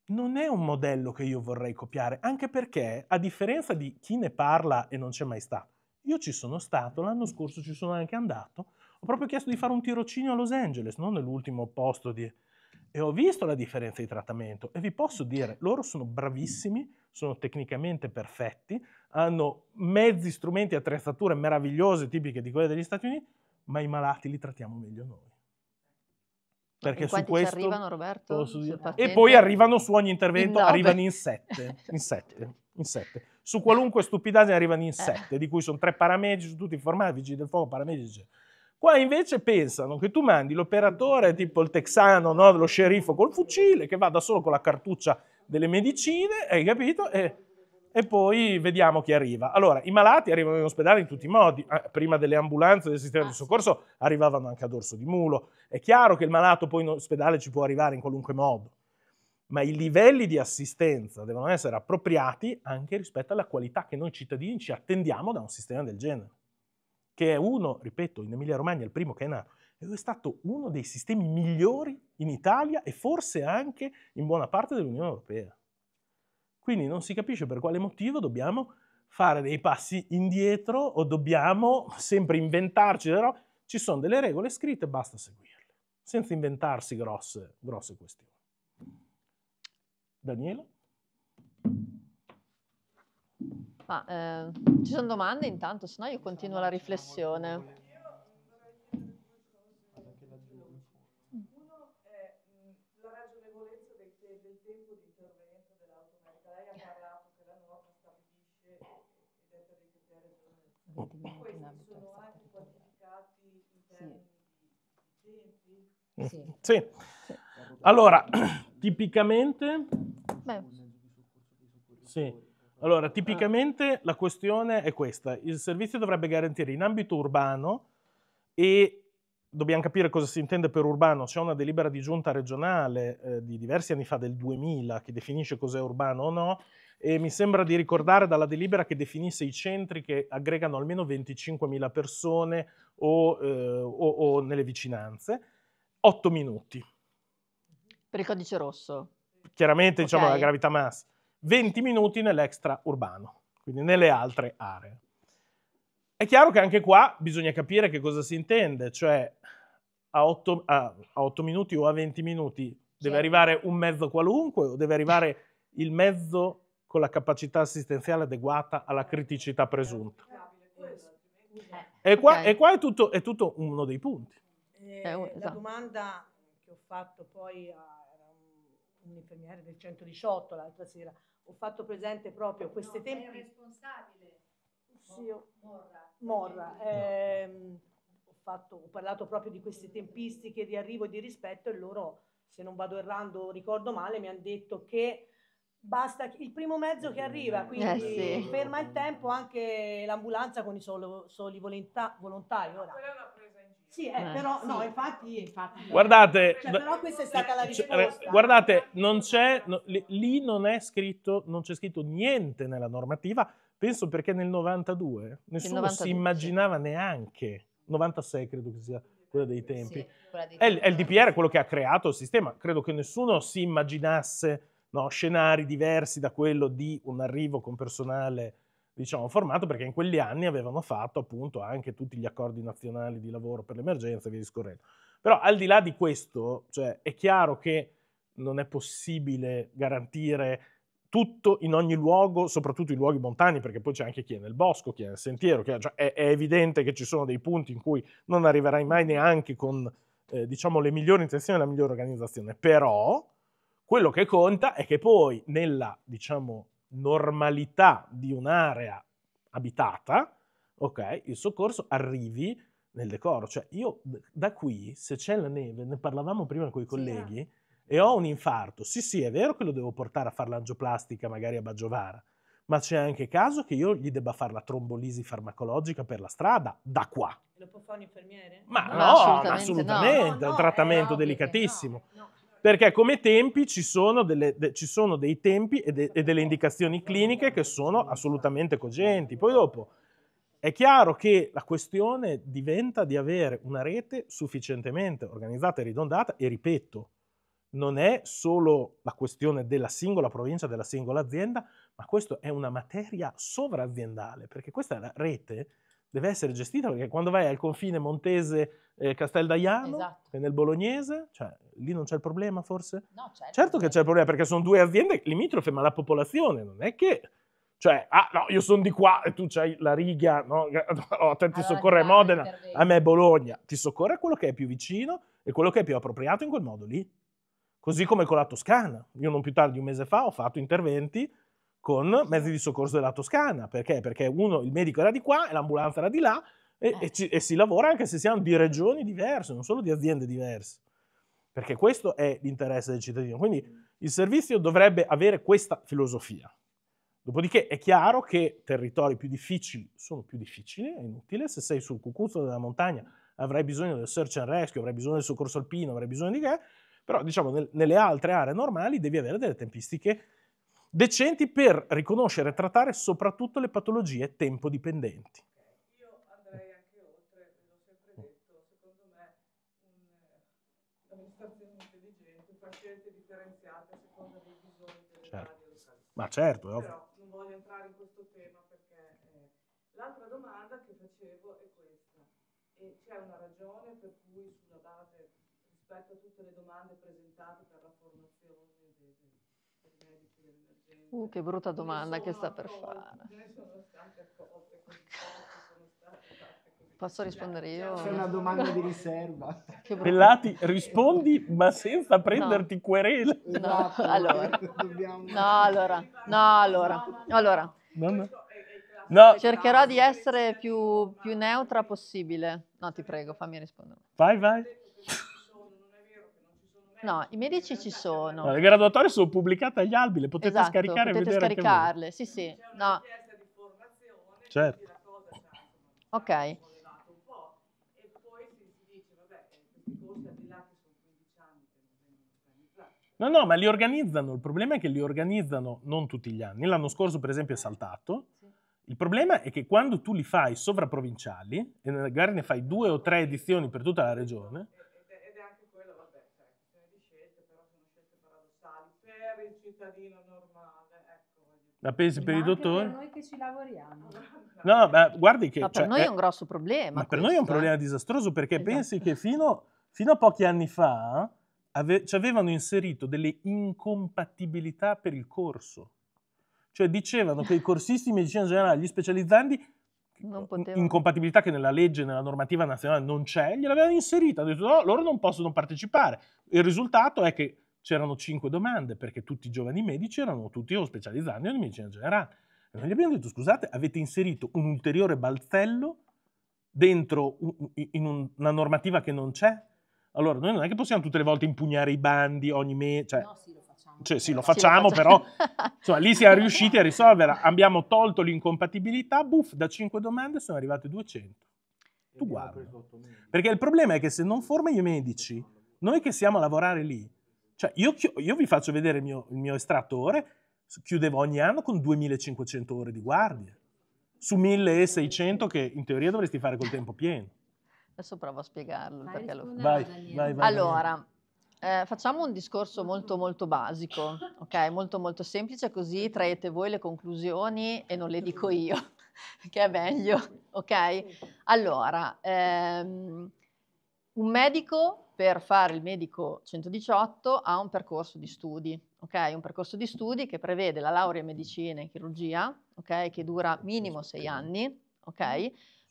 Speaker 2: Non è un modello che io vorrei copiare, anche perché, a differenza di chi ne parla e non c'è mai stato, io ci sono stato, l'anno scorso ci sono anche andato, ho proprio chiesto di fare un tirocinio a Los Angeles, non nell'ultimo posto di... E ho visto la differenza di trattamento e vi posso dire, loro sono bravissimi, sono tecnicamente perfetti, hanno mezzi, strumenti, attrezzature meravigliose, tipiche di quelle degli Stati Uniti, ma i malati li trattiamo meglio noi. Perché su questo... arrivano, Roberto? Su... e poi arrivano su ogni intervento, in arrivano in sette, in sette, in sette. Su qualunque stupidaggine arrivano in eh. sette, di cui sono tre paramedici, tutti informati, vigili del fuoco, paramedici. Qua invece pensano che tu mandi l'operatore tipo il texano, no, lo sceriffo col fucile, che vada solo con la cartuccia delle medicine, hai capito? E e poi vediamo chi arriva. Allora, i malati arrivano in ospedale in tutti i modi, ah, prima delle ambulanze del sistema di ah, soccorso arrivavano anche a dorso di mulo. È chiaro che il malato poi in ospedale ci può arrivare in qualunque modo, ma i livelli di assistenza devono essere appropriati anche rispetto alla qualità che noi cittadini ci attendiamo da un sistema del genere, che è uno, ripeto, in Emilia Romagna il primo che è nato, è stato uno dei sistemi migliori in Italia e forse anche in buona parte dell'Unione Europea. Quindi non si capisce per quale motivo dobbiamo fare dei passi indietro o dobbiamo sempre inventarci delle robe. Ci sono delle regole scritte basta seguirle, senza inventarsi grosse, grosse questioni. Daniela?
Speaker 3: Ma eh, ci sono domande intanto, se no io continuo la riflessione.
Speaker 2: Mm. Sì. sì. Allora, tipicamente... Beh. Sì. Allora, tipicamente la questione è questa. Il servizio dovrebbe garantire in ambito urbano e dobbiamo capire cosa si intende per urbano. C'è una delibera di giunta regionale eh, di diversi anni fa, del 2000, che definisce cos'è urbano o no, e mi sembra di ricordare dalla delibera che definisse i centri che aggregano almeno 25.000 persone o, eh, o, o nelle vicinanze 8 minuti. Per il codice rosso? Chiaramente, okay. diciamo, la gravità massima. 20 minuti nell'extra urbano, quindi nelle altre aree. È chiaro che anche qua bisogna capire che cosa si intende, cioè a 8, a, a 8 minuti o a 20 minuti deve sì. arrivare un mezzo qualunque o deve arrivare il mezzo con la capacità assistenziale adeguata alla criticità presunta. E qua, okay. e qua è, tutto, è tutto uno dei punti. Eh, eh, esatto. La
Speaker 1: domanda che ho fatto poi a un infermiere del 118 l'altra sera, ho fatto presente proprio queste no, tempi...
Speaker 3: responsabile. Sì, ho... Morra.
Speaker 1: Morra. Ehm, ho, fatto, ho parlato proprio di queste tempistiche di arrivo e di rispetto e loro, se non vado errando, ricordo male, mi hanno detto che basta il primo mezzo che arriva, eh, quindi eh sì. ferma il tempo anche l'ambulanza con i soli, soli volontari. Ora, sì, eh, eh, però, no, infatti, infatti guardate, cioè, però questa è eh, stata la cioè, risposta. Eh, guardate,
Speaker 2: non c'è, no, lì non è scritto, non c'è scritto niente nella normativa, penso perché nel 92 nessuno 92, si immaginava sì. neanche, 96 credo che sia quella dei tempi, sì, È, è il DPR quello che ha creato il sistema, credo che nessuno si immaginasse no, scenari diversi da quello di un arrivo con personale diciamo, formato perché in quegli anni avevano fatto appunto anche tutti gli accordi nazionali di lavoro per l'emergenza e via discorrendo. Però al di là di questo, cioè, è chiaro che non è possibile garantire tutto in ogni luogo, soprattutto i luoghi montani, perché poi c'è anche chi è nel bosco, chi è nel sentiero, è, cioè, è, è, evidente che ci sono dei punti in cui non arriverai mai neanche con eh, diciamo, le migliori intenzioni e la migliore organizzazione. Però quello che conta è che poi nella diciamo, normalità di un'area abitata, ok, il soccorso arrivi nel decoro. Cioè io da qui, se c'è la neve, ne parlavamo prima con i colleghi, sì, e ho un infarto, sì sì è vero che lo devo portare a fare l'angioplastica magari a Baggiovara, ma c'è anche caso che io gli debba fare la trombolisi farmacologica per la strada, da qua. Lo può fare un infermiere? Ma no, no assolutamente, assolutamente no, no, un trattamento delicatissimo. Ovvio, perché come tempi ci sono, delle, de, ci sono dei tempi e, de, e delle indicazioni cliniche che sono assolutamente cogenti. Poi dopo è chiaro che la questione diventa di avere una rete sufficientemente organizzata e ridondata e ripeto, non è solo la questione della singola provincia, della singola azienda, ma questo è una materia sovraziendale, perché questa è la rete deve essere gestita perché quando vai al confine montese Castel eh, Casteldaiano esatto. e nel bolognese, cioè lì non c'è il problema forse? No, certo. certo che c'è il problema perché sono due aziende limitrofe, ma la popolazione non è che cioè, ah no, io sono di qua e tu c'hai la riga, no? oh, a te ti allora, soccorre Modena, a me Bologna, ti soccorre quello che è più vicino e quello che è più appropriato in quel modo lì. Così come con la Toscana. Io non più tardi di un mese fa ho fatto interventi con mezzi di soccorso della Toscana. Perché? Perché uno, il medico era di qua e l'ambulanza era di là e, eh. e, ci, e si lavora anche se siamo di regioni diverse, non solo di aziende diverse. Perché questo è l'interesse del cittadino. Quindi il servizio dovrebbe avere questa filosofia. Dopodiché è chiaro che territori più difficili sono più difficili, è inutile, se sei sul cucuzzo della montagna avrai bisogno del search and rescue, avrai bisogno del soccorso alpino, avrai bisogno di che, però diciamo nel, nelle altre aree normali devi avere delle tempistiche decenti per riconoscere e trattare soprattutto le patologie tempo-dipendenti.
Speaker 1: Certo. Ma certo, è ovvio. Però non voglio entrare in questo tema perché eh, l'altra domanda che facevo è questa. E c'è una ragione per cui sulla base rispetto a tutte le domande presentate per
Speaker 3: la formazione dei, dei, dei medici, del Uh, che brutta domanda che sta per fare. Posso rispondere cioè, io? C'è una domanda di
Speaker 2: riserva.
Speaker 3: Bellati,
Speaker 2: rispondi ma senza prenderti no. querele. No, allora.
Speaker 3: No, allora. No, allora. Allora. No. Cercherò di essere più, più neutra possibile. No, ti prego, fammi rispondere. Vai, vai. No, i medici ci sono. le
Speaker 2: graduatorie sono pubblicate agli albi, le potete esatto, scaricare potete e vedere scaricarle,
Speaker 3: sì sì. No. Certo. Ok.
Speaker 2: No, no, ma li organizzano. Il problema è che li organizzano non tutti gli anni. L'anno scorso, per esempio, è saltato. Il problema è che quando tu li fai sovraprovinciali, e magari ne fai due o tre edizioni per tutta la regione,
Speaker 1: cittadino normale,
Speaker 2: ecco. La pensi per ma i dottori? Per
Speaker 1: noi che ci
Speaker 3: lavoriamo.
Speaker 2: No, ma guardi che... Ma per cioè, noi è eh, un
Speaker 3: grosso problema.
Speaker 2: Ma questo, per noi è un eh. problema eh? disastroso perché esatto. pensi che fino, fino, a pochi anni fa ave, ci avevano inserito delle incompatibilità per il corso. Cioè dicevano che i corsisti di medicina generale, gli specializzanti, incompatibilità che nella legge, nella normativa nazionale non c'è, gliel'avevano inserita, hanno detto no, loro non possono partecipare. Il risultato è che c'erano cinque domande perché tutti i giovani medici erano tutti o specializzati o in medicina generale. E noi gli abbiamo detto, scusate, avete inserito un ulteriore balzello dentro in una normativa che non c'è? Allora, noi non è che possiamo tutte le volte impugnare i bandi ogni mese, cioè, no, sì, lo facciamo, cioè, sì, lo facciamo, però insomma, lì siamo riusciti a risolvere. Abbiamo tolto l'incompatibilità, buff, da cinque domande sono arrivate 200. Tu guarda. Perché il problema è che se non forma i medici, noi che siamo a lavorare lì, cioè, io, io, vi faccio vedere il mio, il mio estratto ore, chiudevo ogni anno con 2500 ore di guardia, su 1600 che in teoria dovresti fare col tempo pieno.
Speaker 3: Adesso provo a spiegarlo. Vai, lo...
Speaker 2: vai, vai, vai, allora,
Speaker 3: eh, facciamo un discorso molto molto basico, ok? Molto molto semplice, così traete voi le conclusioni e non le dico io, che è meglio, ok? Allora, ehm, un medico per fare il medico 118 ha un percorso di studi, ok? un percorso di studi che prevede la laurea in medicina e in chirurgia, ok? che dura minimo sei anni, ok?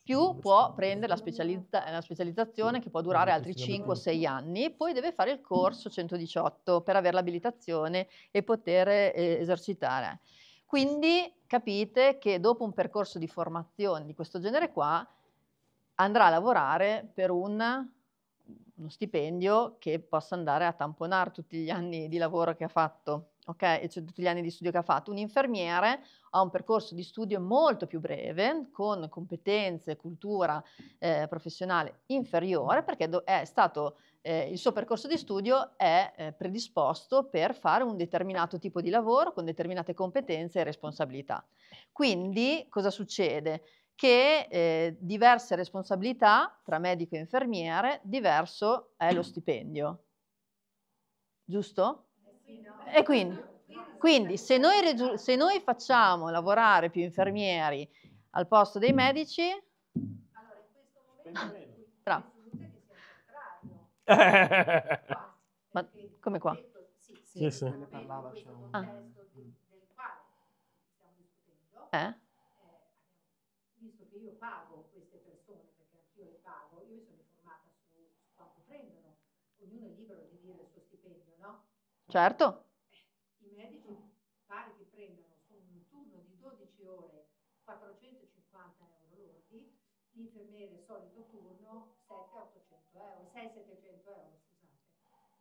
Speaker 3: più può prendere la, specializza la, specializzazione che può durare altri 5 o 6 anni, poi deve fare il corso 118 per avere l'abilitazione e poter eh, esercitare. Quindi capite che dopo un percorso di formazione di questo genere qua andrà a lavorare per un uno stipendio che possa andare a tamponare tutti gli anni di lavoro che ha fatto, ok? Cioè tutti gli anni di studio che ha fatto. Un infermiere ha un percorso di studio molto più breve, con competenze, cultura eh, professionale inferiore, perché è stato, eh, il suo percorso di studio è eh, predisposto per fare un determinato tipo di lavoro con determinate competenze e responsabilità. Quindi cosa succede? che eh, diverse responsabilità tra medico e infermiere, diverso è lo stipendio. Giusto? E quindi, quindi se, noi, se noi facciamo lavorare più infermieri al posto dei medici... Allora, in questo momento... Bravo.
Speaker 1: Ma come qua?
Speaker 3: Sì, sì. sì. Ah. Eh? Certo. I medici pare che prendano un turno di 12 ore 450 euro lordi, infermiere solito turno 700-800 euro, 6-700 euro, scusate.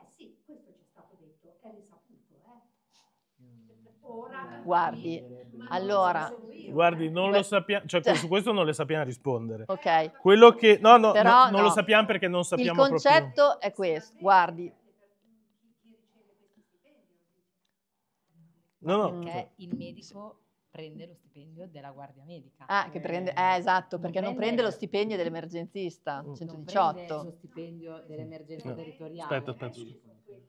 Speaker 3: Eh sì, questo ci è stato detto, è risaputo, eh. Mm. Ora, guardi, allora,
Speaker 2: guardi, non lo sappiamo, cioè, cioè, su questo non le sappiamo rispondere. Ok. Quello che no, no, Però, no non lo sappiamo perché non sappiamo Il concetto
Speaker 3: proprio. è questo, guardi,
Speaker 2: no, no, perché no. Cioè,
Speaker 3: il medico prende lo stipendio
Speaker 1: della guardia medica. Ah, che prende,
Speaker 3: eh, esatto, perché non prende, non prende lo stipendio dell'emergenzista, 118. Mm. Non
Speaker 1: prende lo stipendio dell'emergenza no. territoriale. Aspetta, aspetta. Eh,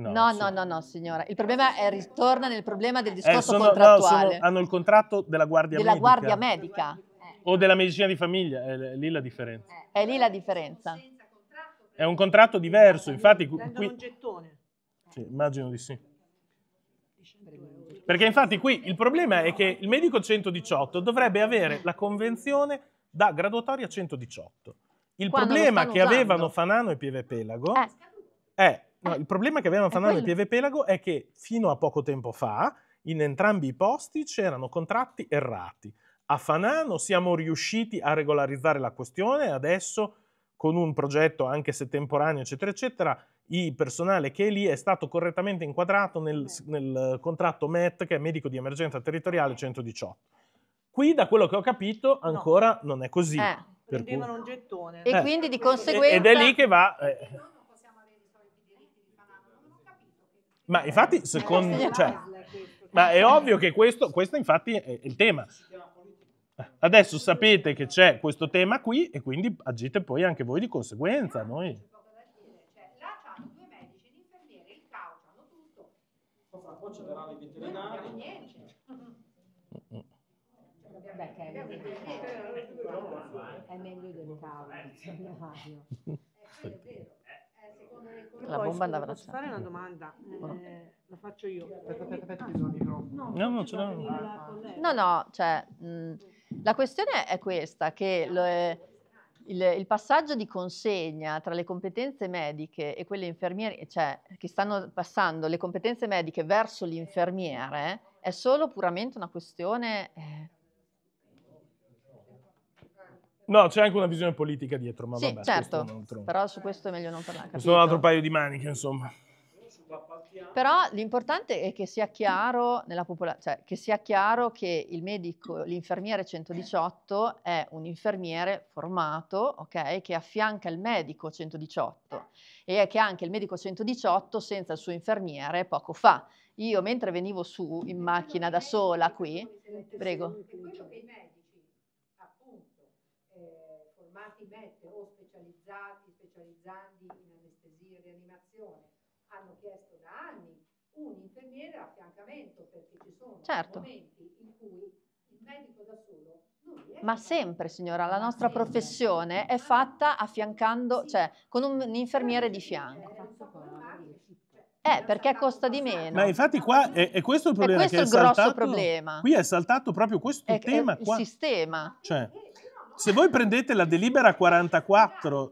Speaker 2: no
Speaker 3: no, sì. no, no, no, signora. Il problema è, ritorna nel problema del eh, discorso eh, sono, contrattuale. No, sono,
Speaker 2: hanno il contratto della guardia della medica. Guardia
Speaker 3: medica. Eh.
Speaker 2: O della medicina di famiglia, è, è lì la differenza. Eh.
Speaker 3: È lì la differenza.
Speaker 2: È un contratto diverso, eh, infatti... Qui, un
Speaker 3: gettone.
Speaker 2: Sì, immagino di sì. Perché infatti qui il problema è che il medico 118 dovrebbe avere la convenzione da graduatoria 118. Eh. Eh. Il problema che avevano Fanano e Pievepelago eh. è no, il problema che avevano Fanano e Pievepelago è che fino a poco tempo fa in entrambi i posti c'erano contratti errati. A Fanano siamo riusciti a regolarizzare la questione, adesso con un progetto anche se temporaneo, eccetera, eccetera, il personale che è lì è stato correttamente inquadrato nel, nel contratto MET, che è medico di emergenza territoriale 118. Qui, da quello che ho capito, ancora no. non è così. Eh. Per cui... un
Speaker 3: gettone. E eh. quindi di conseguenza... Ed è lì
Speaker 2: che va... Eh. Ma infatti, secondo... Eh, cioè, ma è ovvio che questo, questo infatti è il tema. Eh, adesso sapete che c'è questo tema qui e quindi agite poi anche voi di conseguenza. Noi...
Speaker 1: farmaco, ce l'erano i veterinari. Vabbè, che è meglio del cavolo. Eh, è meglio del cavolo, È vero. La bomba andava a fare una domanda? Eh, la faccio io. No, no,
Speaker 2: ce ah, ah.
Speaker 3: No, no, cioè, mh, mm, la questione è questa, che... Lo, eh, il, il, passaggio di consegna tra le competenze mediche e quelle infermiere, cioè che stanno passando le competenze mediche verso l'infermiere, è solo puramente una questione...
Speaker 2: Eh. No, c'è anche una visione politica dietro, ma sì, vabbè, certo, altro... però
Speaker 3: su questo è meglio non parlare. Questo
Speaker 2: è un altro paio di maniche, insomma
Speaker 3: però l'importante è che sia chiaro nella popolazione, cioè che sia chiaro che il medico, l'infermiere 118 è un infermiere formato, ok, che affianca il medico 118 e che anche il medico 118 senza il suo infermiere poco fa. Io mentre venivo su in macchina da sola qui, prego. Quello che i medici, appunto, eh, formati o specializzati, specializzandi in anestesia e rianimazione hanno chiesto da anni
Speaker 2: un infermiere affiancamento perché ci sono certo.
Speaker 3: momenti in cui il medico da solo ma sempre, signora, la nostra professione è fatta affiancando, cioè con un infermiere di fianco. Eh, perché costa di meno. Ma
Speaker 2: infatti qua è, è questo il problema. Questo è il grosso saltato, problema. Qui è saltato proprio questo è, tema. È il qua.
Speaker 3: sistema.
Speaker 2: Cioè, se voi prendete la delibera 44...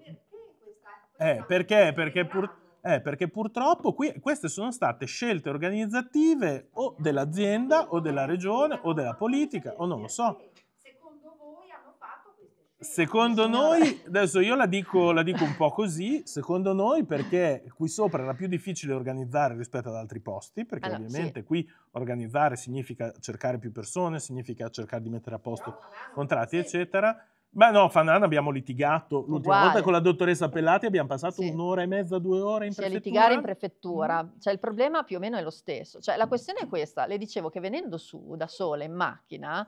Speaker 2: Eh, perché? Perché purtroppo è eh, perché purtroppo qui, queste sono state scelte organizzative o dell'azienda o della regione o della politica o non lo so. Secondo noi, adesso io la dico, la dico, un po' così, secondo noi perché qui sopra era più difficile organizzare rispetto ad altri posti, perché allora, ovviamente sì. qui organizzare significa cercare più persone, significa cercare di mettere a posto contratti, eccetera ma no, Fanana abbiamo litigato l'ultima Uguale. volta con la dottoressa Pellati, abbiamo passato sì. un'ora e mezza, due ore in cioè, prefettura. litigare in
Speaker 3: prefettura, cioè il problema più o meno è lo stesso. Cioè, la questione è questa, le dicevo che venendo su da sola in macchina,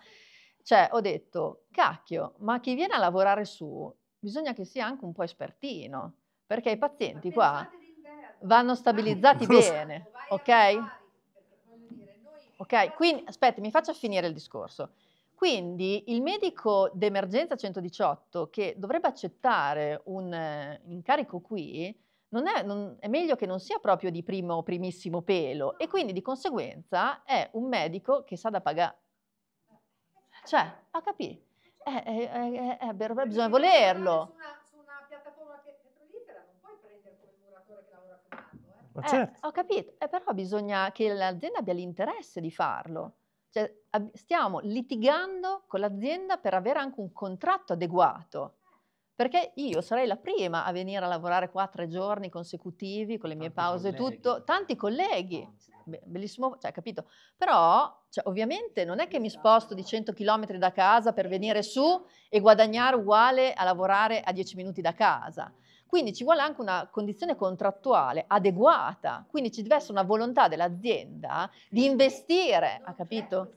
Speaker 3: cioè ho detto, cacchio, ma chi viene a lavorare su bisogna che sia anche un po' espertino, perché i pazienti qua vanno stabilizzati bene, ok? Ok, quindi aspetti, mi faccia finire il discorso. Quindi il medico d'emergenza 118 che dovrebbe accettare un eh, incarico qui, non è, non, è, meglio che non sia proprio di primo o primissimo pelo e quindi di conseguenza è un medico che sa da pagare. Cioè, ha capito? è, eh, eh, bisogna volerlo. Ma certo. ho capito, però bisogna che l'azienda abbia l'interesse di farlo. Cioè, stiamo litigando con l'azienda per avere anche un contratto adeguato. Perché io sarei la prima a venire a lavorare qua tre giorni consecutivi con le mie tanti pause e tutto, tanti colleghi, bellissimo, cioè capito, però cioè, ovviamente non è che mi esatto. sposto di 100 km da casa per venire su e guadagnare uguale a lavorare a 10 minuti da casa, quindi ci vuole anche una condizione contrattuale adeguata, quindi ci deve essere una volontà dell'azienda di investire, ha capito?